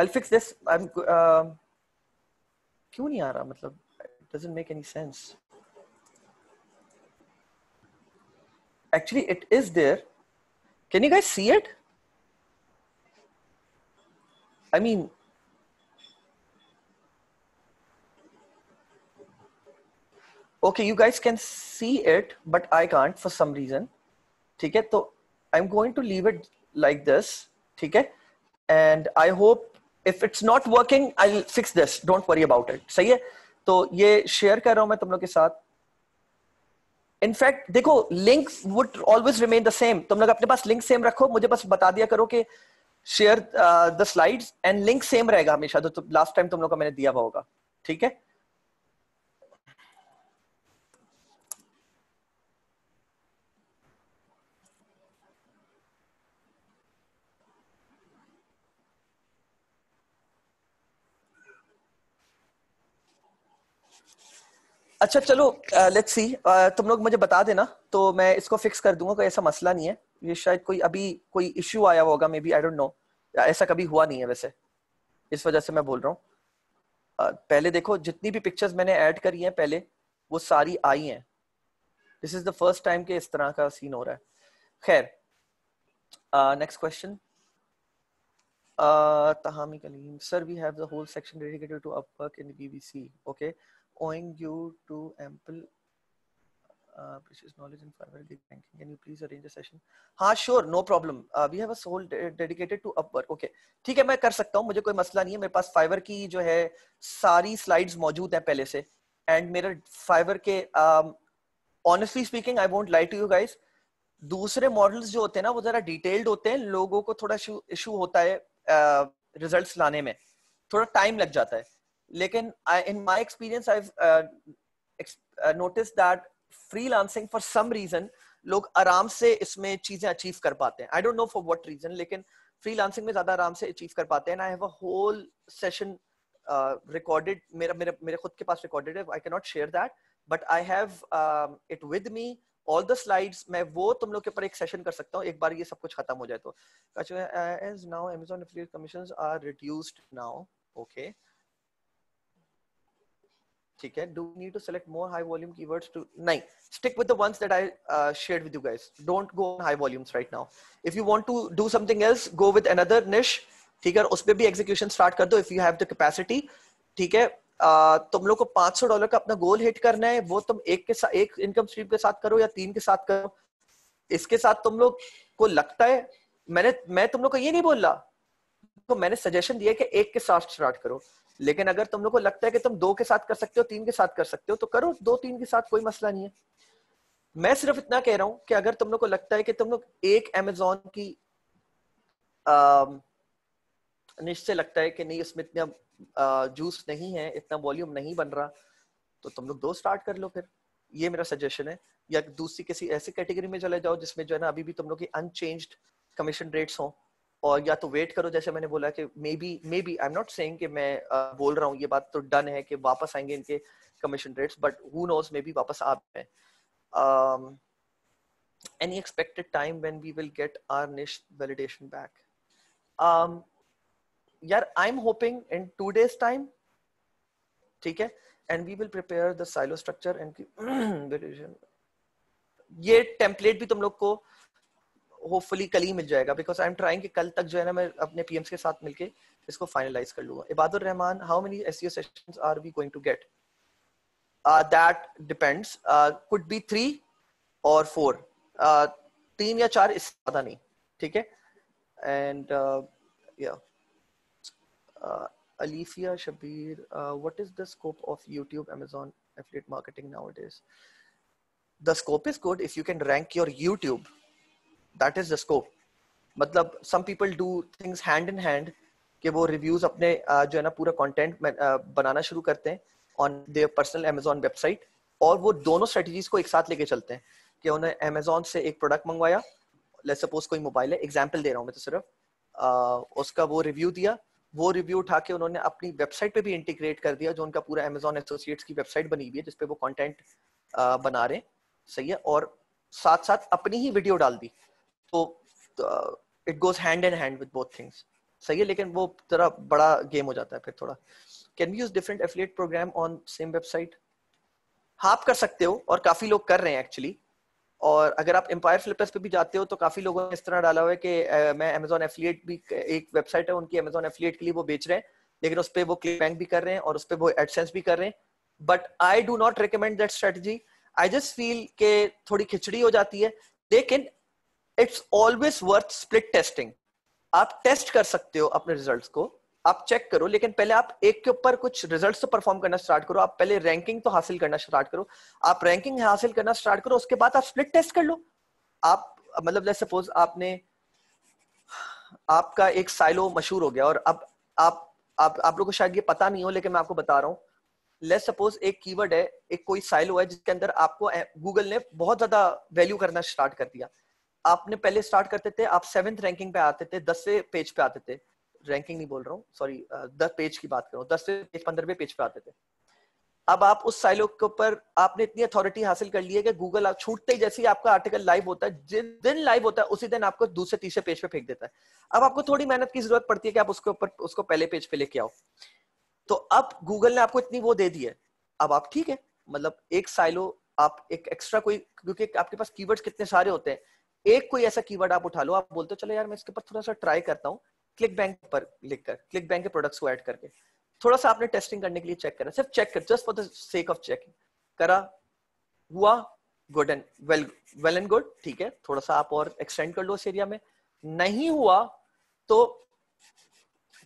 I fix this I am क्यों नहीं आ रहा मतलब doesn't make any sense. actually it is there. Can you guys see it? I mean, okay, you guys can see it, but I can't for some reason. theek hai तो I'm going to leave it like this. theek hai and I hope if it's not working, I'll fix this. Don't worry about it. sahi hai to ye share kar raha hu main tum log ke sath in fact देखो link would always remain the same तुम लोग अपने पास link same रखो मुझे बस बता दिया करो कि share the slides and link same रहेगा हमेशा तो लास्ट टाइम तुम लोग का मैंने दिया हुआ होगा ठीक है अच्छा चलो लेट्स uh, सी uh, तुम लोग मुझे बता देना तो मैं इसको फिक्स कर दूंगा कोई ऐसा मसला नहीं है ये शायद कोई अभी कोई इश्यू आया होगा maybe I don't know ऐसा कभी हुआ नहीं है वैसे इस वजह से मैं बोल रहा हूँ uh, पहले देखो जितनी भी पिक्चर्स मैंने ऐड करी हैं पहले वो सारी आई हैं this is the first time के इस तरह का सीन हो रहा है खैर next question Tahmi Kaleem sir we have the whole section dedicated to Upwork in BBC okay okay? owing due to ample uh, precious knowledge and farewell gig banking. Can you please arrange a session? Ha, sure no problem. Uh, we have a soul de dedicated to Upwork. Okay. ठीक है मैं कर सकता हूँ मुझे कोई मसला नहीं है मेरे पास Fiverr की जो है सारी slides मौजूद हैं पहले से and मेरे Fiverr के um, honestly speaking I won't lie to you guys दूसरे मॉडल्स जो होते हैं ना वो जरा डिटेल्ड होते हैं लोगों को थोड़ा इशू होता है रिजल्ट्स uh, लाने में थोड़ा टाइम लग जाता है लेकिन in my experience I notice that freelancing for some reason लोग आराम से इसमें चीजें अचीव कर पाते हैं I don't know for what reason लेकिन फ्रीलांसिंग में ज्यादा आराम से अचीव कर पाते हैं I have a whole session recorded मेरा मेरे मेरे खुद के पास रिकॉर्डेड है I can not share that but I have it with me all the slides मैं वो तुम लोग के ऊपर एक सेशन कर सकता हूँ एक बार ये सब कुछ खत्म हो जाए तो as now Amazon commission are reduced now okay okay. ठीक है do need to select more high volume keywords to नहीं stick with the ones that I shared with you guys don't go on high volumes right now if you want to do something else go with another niche ठीक है उस पे भी execution start कर दो if you have the capacity ठीक है uh, तुम लोग को 500 डॉलर का अपना गोल हिट करना है वो तुम एक के साथ एक इनकम स्ट्रीम के साथ करो या तीन के साथ करो इसके साथ तुम लोग को लगता है मैंने मैं तुम लोग को ये नहीं बोल रहा को तो मैंने सजेशन दिया कि एक के साथ स्टार्ट करो लेकिन अगर तुम लोग को लगता है कि तुम दो के साथ कर सकते हो तीन के साथ कर सकते हो तो करो दो तीन के साथ कोई मसला नहीं है मैं सिर्फ इतना कह रहा हूं कि अगर तुम लोग को लगता है कि तुम लोग एक एमेजोन की निश्चय लगता है कि नहीं उसमें इतना जूस नहीं है इतना वॉल्यूम नहीं बन रहा तो तुम लोग दो स्टार्ट कर लो फिर ये मेरा सजेशन है या दूसरी किसी ऐसी कैटेगरी में चले जाओ जिसमें जो है ना अभी भी तुम लोग की अनचेंज्ड कमीशन रेट्स हों और या तो वेट करो जैसे मैंने बोला कि maybe maybe I am not saying मैं बोल रहा हूँ ये बात तो डन है कि वापस आएंगे इनके commission rates but who knows maybe वापस आ पाए any expected time when we will get our niche validation back यार I am hoping in two days time ठीक है and we will prepare the silo structure and ये template भी तुम लोग को होपफुली कल ही मिल जाएगा बिकॉज आई एम ट्राइंग कल तक जो है ना मैं अपने पीएम्स के साथ मिलके इसको फाइनलाइज कर लूंगा Ibadur Rahman how many S C O session are we going to get that depends could be three or four uh, तीन या चार इससे ज्यादा नहीं ठीक है and Alifiya Shabbir what is the scope of YouTube Amazon YouTube, marketing now it is the scope is good if you can rank your YouTube that is the scope मतलब some people do things hand in hand कि वो reviews अपने जो है ना पूरा content बनाना शुरू करते हैं on their personal Amazon website और वो दोनों स्ट्रेटजीज को एक साथ लेके चलते हैं कि उन्होंने अमेजोन से एक प्रोडक्ट मंगवाया लेट्स सपोज कोई मोबाइल है एग्जाम्पल दे रहा हूँ मैं तो सिर्फ उसका वो रिव्यू दिया वो रिव्यू उठा के उन्होंने अपनी वेबसाइट पे भी इंटीग्रेट कर दिया जो उनका पूरा अमेजोन एसोसिएट्स की वेबसाइट बनी हुई है जिसपे वो कंटेंट बना रहे हैं सही है और साथ साथ अपनी ही वीडियो डाल दी तो it goes hand and hand with both things सही है लेकिन वो तरह बड़ा गेम हो जाता है फिर थोड़ा can be use different affiliate program on same website हाँ आप कर सकते हो और काफी लोग कर रहे हैं एक्चुअली और अगर आप एम्पायर फ्लिपर्स पे भी जाते हो तो काफी लोगों ने इस तरह डाला हुआ है कि मैं अमेजोन एफिलियट भी एक वेबसाइट है उनकी अमेजोन एफिलियट के लिए वो बेच रहे हैं लेकिन उस पर वो क्लिक बैंक भी कर रहे हैं और उस पर वो एडसेंस भी कर रहे हैं but I do not recommend that strategy I just feel के थोड़ी खिचड़ी हो जाती है लेकिन it's always worth split testing आप टेस्ट कर सकते हो अपने रिजल्ट्स को आप चेक करो लेकिन पहले आप एक के ऊपर कुछ रिजल्ट्स तो परफॉर्म करना स्टार्ट करो आप पहले रैंकिंग तो हासिल करना स्टार्ट करो आप रैंकिंग हासिल करना स्टार्ट करो उसके बाद आप स्प्लिट टेस्ट कर लो आप मतलब जैसे सपोज आपने आपका एक साइलो मशहूर हो गया और अब आप आप आप लोगों को शायद ये पता नहीं हो लेकिन मैं आपको बता रहा हूँ लेट सपोज एक कीवर्ड है एक कोई साइलो है जिसके अंदर आपको गूगल ने बहुत ज्यादा वैल्यू करना स्टार्ट कर दिया आपने पहले स्टार्ट करते थे आप सेवेंथ रैंकिंग पे आते थे दसवें पेज पे आते थे रैंकिंग नहीं बोल रहा हूँ सॉरी दस पेज की बात कर रहा हूँ दसवें पेज पंद्रहवें पेज पे आते थे अब आप उस साइलो के ऊपर आपने इतनी अथॉरिटी हासिल कर ली है कि गूगल आप छूटते ही जैसे ही आपका आर्टिकल लाइव होता है जिस दिन लाइव होता है उसी दिन आपको दूसरे तीसरे पेज पे फेंक देता है अब आपको थोड़ी मेहनत की जरूरत पड़ती है कि आप उसके ऊपर उसको पहले पेज पे लेके आओ तो अब गूगल ने आपको इतनी वो दे दी है अब आप ठीक है मतलब एक साइलो आप एक एक्स्ट्रा कोई क्योंकि आपके पास कीवर्ड्स कितने सारे होते हैं एक कोई ऐसा कीवर्ड आप उठा लो आप बोलते हो चलो यार मैं इसके ऊपर थोड़ा सा ट्राई करता हूँ क्लिक बैंक पर लिखकर क्लिक बैंक के प्रोडक्ट्स को ऐड करके थोड़ा सा आपने टेस्टिंग करने के लिए चेक करा सिर्फ चेक कर just for the sake of checking करा हुआ good and well well and good ठीक है थोड़ा सा आप और एक्सटेंड कर लो उस एरिया में नहीं हुआ तो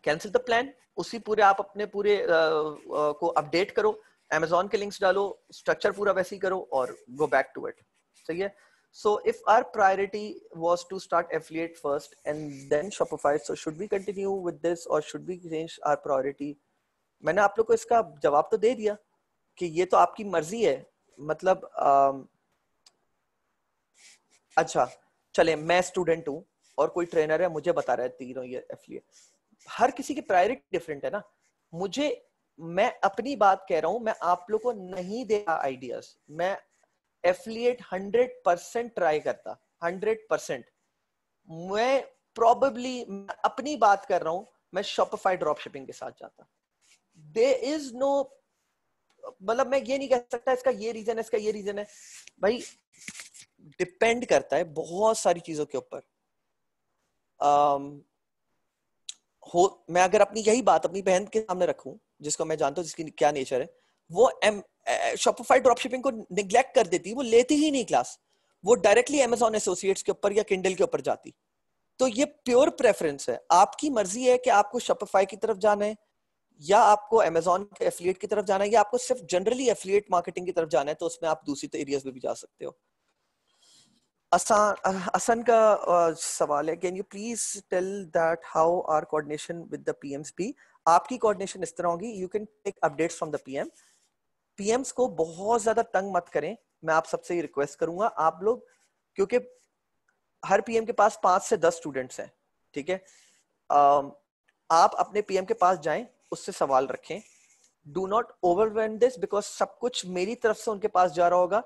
कैंसिल द प्लान उसी पूरे आप अपने पूरे आ, आ, को अपडेट करो एमेजोन के लिंक्स डालो स्ट्रक्चर पूरा वैसे ही करो और गो बैक टू इट सही है So if our priority was to start affiliate first and then Shopify, so should we continue with this or should we change our priority? मैंने आप लोग को इसका जवाब तो दे दिया कि ये तो आपकी मर्जी है मतलब आम, um, अच्छा चले मैं स्टूडेंट हूँ और कोई ट्रेनर है मुझे बता रहा है तीनों ये एफिलिएट हर किसी की प्रायोरिटी डिफरेंट है ना मुझे मैं अपनी बात कह रहा हूँ मैं आप लोग को नहीं दे रहा आइडियाज मैं एफिलियट हंड्रेड परसेंट ट्राई करता हंड्रेड परसेंट मैं प्रॉबली अपनी बात कर रहा हूं मैं शॉपिफाई ड्रॉप शिपिंग के साथ जाता दे इज नो मतलब मैं ये नहीं कह सकता इसका ये रीजन है इसका ये रीजन है भाई डिपेंड करता है बहुत सारी चीजों के ऊपर um, हो मैं अगर अपनी यही बात अपनी बहन के सामने रखूं जिसको मैं जानता हूं जिसकी क्या नेचर है वो एम शॉपिफाई ड्रॉप शिपिंग को निग्लेक्ट कर देती वो लेती ही नहीं क्लास वो डायरेक्टली अमेजोन एसोसिएट्स के ऊपर या किंडल के ऊपर जाती तो ये प्योर प्रेफरेंस है आपकी मर्जी है कि आपको शॉपिफाई की तरफ जाना है या आपको अमेजोन के एफिलियट की तरफ जाना है या आपको सिर्फ जनरली एफिलियट मार्केटिंग की तरफ जाना है तो उसमें आप दूसरी तो एरियाज में भी जा सकते हो असन का सवाल है can you please tell that how are coordination with the PMs be आपकी कोऑर्डिनेशन इस तरह होगी you can take updates from the PM PMs को बहुत ज्यादा तंग मत करें मैं आप सबसे ये रिक्वेस्ट करूंगा आप लोग क्योंकि हर पीएम के पास पांच से दस स्टूडेंट्स हैं ठीक है आप अपने पीएम के पास जाएं उससे सवाल रखें do not overwhelm this because सब कुछ मेरी तरफ से उनके पास जा रहा होगा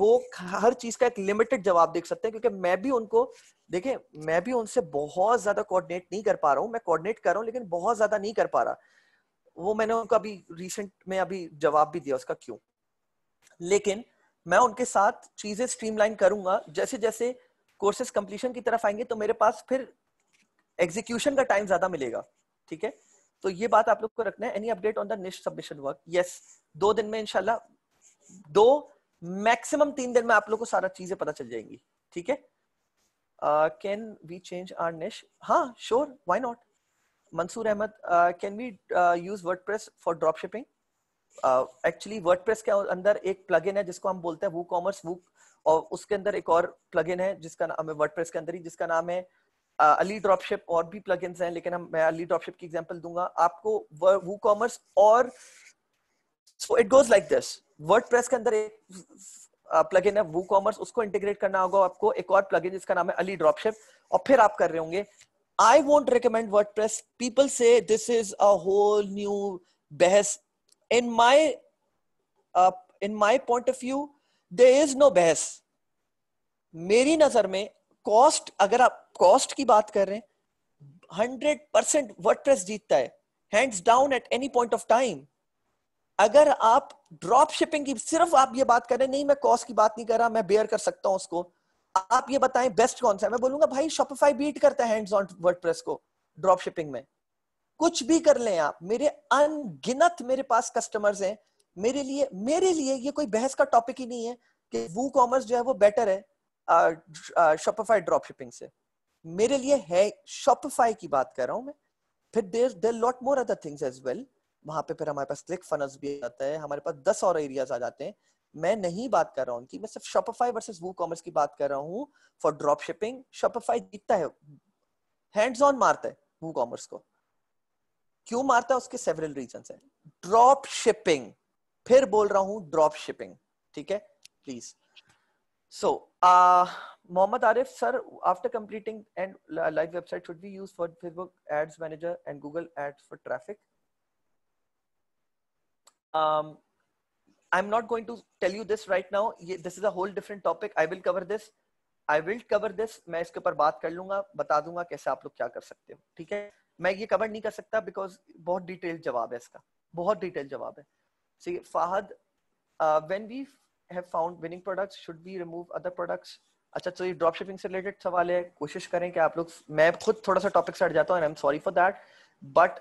वो हर चीज का एक लिमिटेड जवाब देख सकते हैं क्योंकि मैं भी उनको देखें मैं भी उनसे बहुत ज्यादा कोऑर्डिनेट नहीं कर पा रहा हूँ मैं कोऑर्डिनेट कर रहा हूँ लेकिन बहुत ज्यादा नहीं कर पा रहा वो मैंने उनका अभी रिसेंट में अभी जवाब भी दिया उसका क्यों लेकिन मैं उनके साथ चीजें स्ट्रीमलाइन करूंगा जैसे जैसे कोर्सेज कंप्लीशन की तरफ आएंगे तो मेरे पास फिर एग्जीक्यूशन का टाइम ज्यादा मिलेगा ठीक है तो ये बात आप लोग को रखना है any update on the niche submission work yes दो दिन में इनशाला दो मैक्सिमम तीन दिन में आप लोग को सारा चीजें पता चल जाएंगी ठीक है can we change are niche हाँ sure why not Mansoor Ahmed can we use uh, use WordPress for actually word WordPress के अंदर एक प्लगइन है जिसको हम बोलते हैं वो कॉमर्स वो और उसके अंदर एक और प्लगइन है जिसका नाम है वर्डप्रेस के अंदर ही जिसका नाम है अली uh, ड्रॉपशिप और भी प्लग हैं लेकिन हम मैं अली ड्रॉपशिप की एग्जाम्पल दूंगा आपको वो कॉमर्स और so it goes like this press के अंदर एक प्लगइन uh, है वो कॉमर्स उसको इंटीग्रेट करना होगा आपको एक और इन जिसका नाम है अली ड्रॉपशिप और फिर आप कर रहे होंगे I won't recommend WordPress. People say this is a whole new behes. In my uh, in my point of view, there is no behes. मेरी नजर में कॉस्ट अगर आप कॉस्ट की बात कर रहे हैं हंड्रेड परसेंट वर्डप्रेस जीतता है hands down at any point of time अगर आप ड्रॉप शिपिंग की सिर्फ आप ये बात कर करें नहीं मैं कॉस्ट की बात नहीं कर रहा मैं बेयर कर सकता हूं उसको आप ये बताएं बेस्ट कौन सा है मैं बोलूंगा भाई शॉपिफाई बीट करता है हैंड्स ऑन वर्डप्रेस को ड्रॉप शिपिंग में कुछ भी कर लें आप मेरे अनगिनत मेरे पास कस्टमर्स हैं मेरे लिए मेरे लिए ये कोई बहस का टॉपिक ही नहीं है कि वो कॉमर्स जो है वो बेटर है शॉपिफाई ड्रॉप शिपिंग से मेरे लिए है शॉपिफाई की बात कर रहा हूं मैं फिर there there lot more other things as well वहां पे फिर हमारे पास क्लिक फनस भी आता है हमारे पास दस और एरियाज आ जाते हैं मैं नहीं बात कर रहा हूँ उनकी मैं सिर्फ शॉपिफाई वर्सेस वो कॉमर्स की बात कर रहा हूँ फॉर ड्रॉप शिपिंग शॉपिफाई जीतता है हैंड्स ऑन मारता है वो कॉमर्स को क्यों मारता है उसके सेवरल रीजन है ड्रॉप शिपिंग फिर बोल रहा हूं ड्रॉप शिपिंग ठीक है please so Mohammad Arif sir after completing and live website should be use for Facebook ads manager and Google ads for traffic I'm not going to tell you this right now. this is a whole different topic. I will cover this. I will cover this. main iske upar baat kar lunga bata dunga kaise aap log kya kar sakte ho theek hai main ye cover nahi kar sakta because bahut detailed jawab hai iska bahut detailed jawab hai See, Fahad, uh, when we have found winning products, should we remove other products? अच्छा तो ये drop shipping से related सवाल है कोशिश करें कि आप लोग मैं खुद थोड़ा सा टॉपिक से हट जाता हूँ सॉरी फॉर दैट बट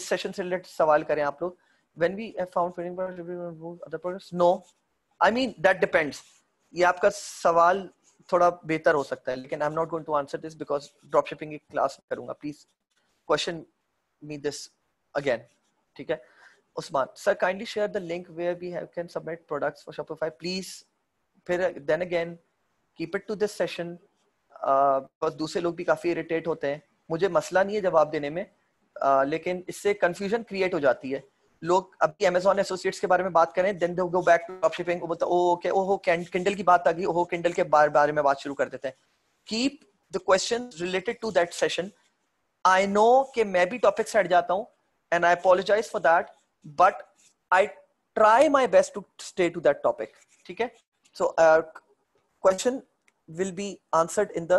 इस सेशन से रिलेटेड सवाल करें आप लोग when we have found fitting products, we remove other products? No. I mean, that depends. ये आपका सवाल थोड़ा बेहतर हो सकता है लेकिन I am not going to answer this because drop shipping की क्लास करूंगा please question me this again ठीक है Usman sir kindly share the link where we can submit products for Shopify please फिर then again keep it to this session बस दूसरे लोग भी काफी इरिटेट होते हैं मुझे मसला नहीं है जवाब देने में uh, लेकिन इससे कंफ्यूजन क्रिएट हो जाती है लोग अभी अमेजोन एसोसिएट्स के बारे में बात करें then they go back to drop shipping बोलते ओके ओहो किंडल की बात आ गई ओहो किंडल के बारे बारे में बात शुरू कर देते हैं keep the question related to that session I know कि मैं भी टॉपिक से हट जाता हूँ and I apologize for that but I try my best to stay to that topic ठीक है so question uh, will be answered in the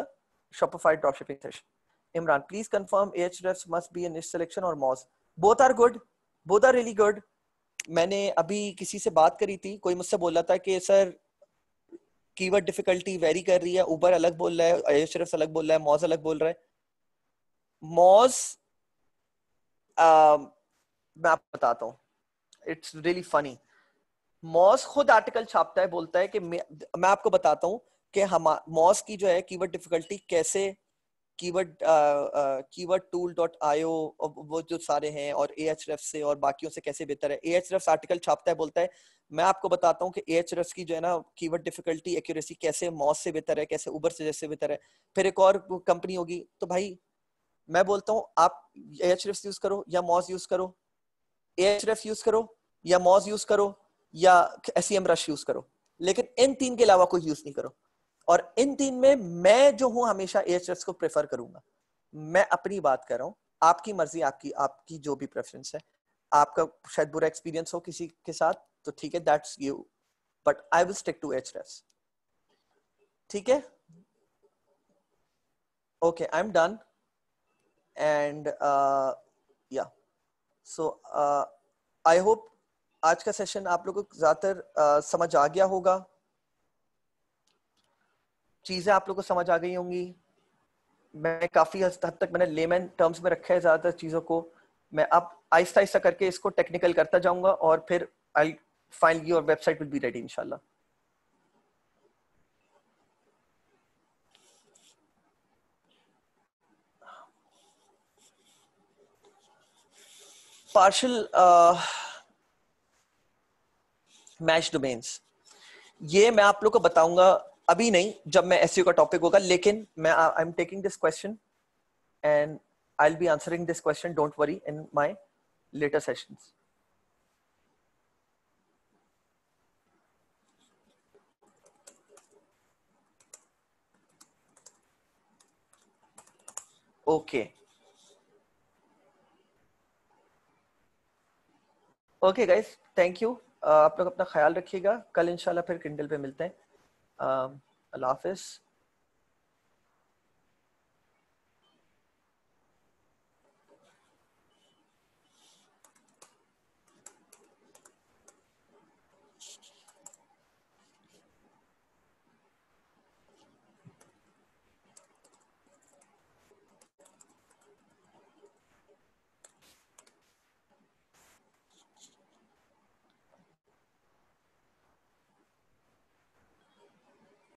Shopify dropshipping session Imran, please confirm Ahrefs must be in niche selection or Moz. Both are good. Both are really good मैंने अभी किसी से बात करी थी कोई मुझसे बोला था कि सर कीवर्ड डिफिकल्टी वेरी कर रही है उबर अलग बोल रहा है अयुब शरफ अलग बोल रहा है मॉज अलग बोल रहा है मॉज um, मैं आपको बताता हूँ इट्स रियली फनी मॉस खुद आर्टिकल छापता है बोलता है कि मैं, मैं आपको बताता हूँ कि हम मॉस की जो है कीवर्ड डिफिकल्टी कैसे keyword keyword tool dot io वो जो सारे हैं और ए एच से और बाकियों से कैसे बेहतर है ए एच आर्टिकल छापता है बोलता है मैं आपको बताता हूँ कि ए एच की जो है ना कीवर्ड डिफिकल्टी एक्यूरेसी कैसे मॉस से बेहतर है कैसे उबर से जैसे बेहतर है फिर एक और कंपनी होगी तो भाई मैं बोलता हूँ आप ए एच यूज करो या मॉस यूज करो ए एच यूज करो या मॉस यूज करो या एस रश यूज करो लेकिन इन तीन के अलावा कोई यूज नहीं करो और इन तीन में मैं जो हूं हमेशा एएचएफ को प्रेफर करूंगा मैं अपनी बात कर रहा हूं आपकी मर्जी आपकी आपकी जो भी प्रेफरेंस है आपका शायद बुरा एक्सपीरियंस हो किसी के साथ तो ठीक है that's you but I will stick to H ठीक है okay I am done and yeah so I hope आज का सेशन आप लोगों को ज्यादातर uh, समझ आ गया होगा चीजें आप लोग को समझ आ गई होंगी मैं काफी हद तक मैंने लेमेन टर्म्स में रखा है ज्यादातर चीजों को मैं अब आहिस्ता आहिस्ता करके इसको टेक्निकल करता जाऊंगा और फिर I finally your website will be ready इनशाला पार्शल मैच डोमेन्स ये मैं आप लोग को बताऊंगा अभी नहीं जब मैं एस का टॉपिक होगा लेकिन मैं I am taking this question and I will be answering this question don't worry in my later sessions okay okay guys thank you आप लोग अपना ख्याल रखिएगा कल इंशाल्लाह फिर किंडल पे मिलते हैं um, al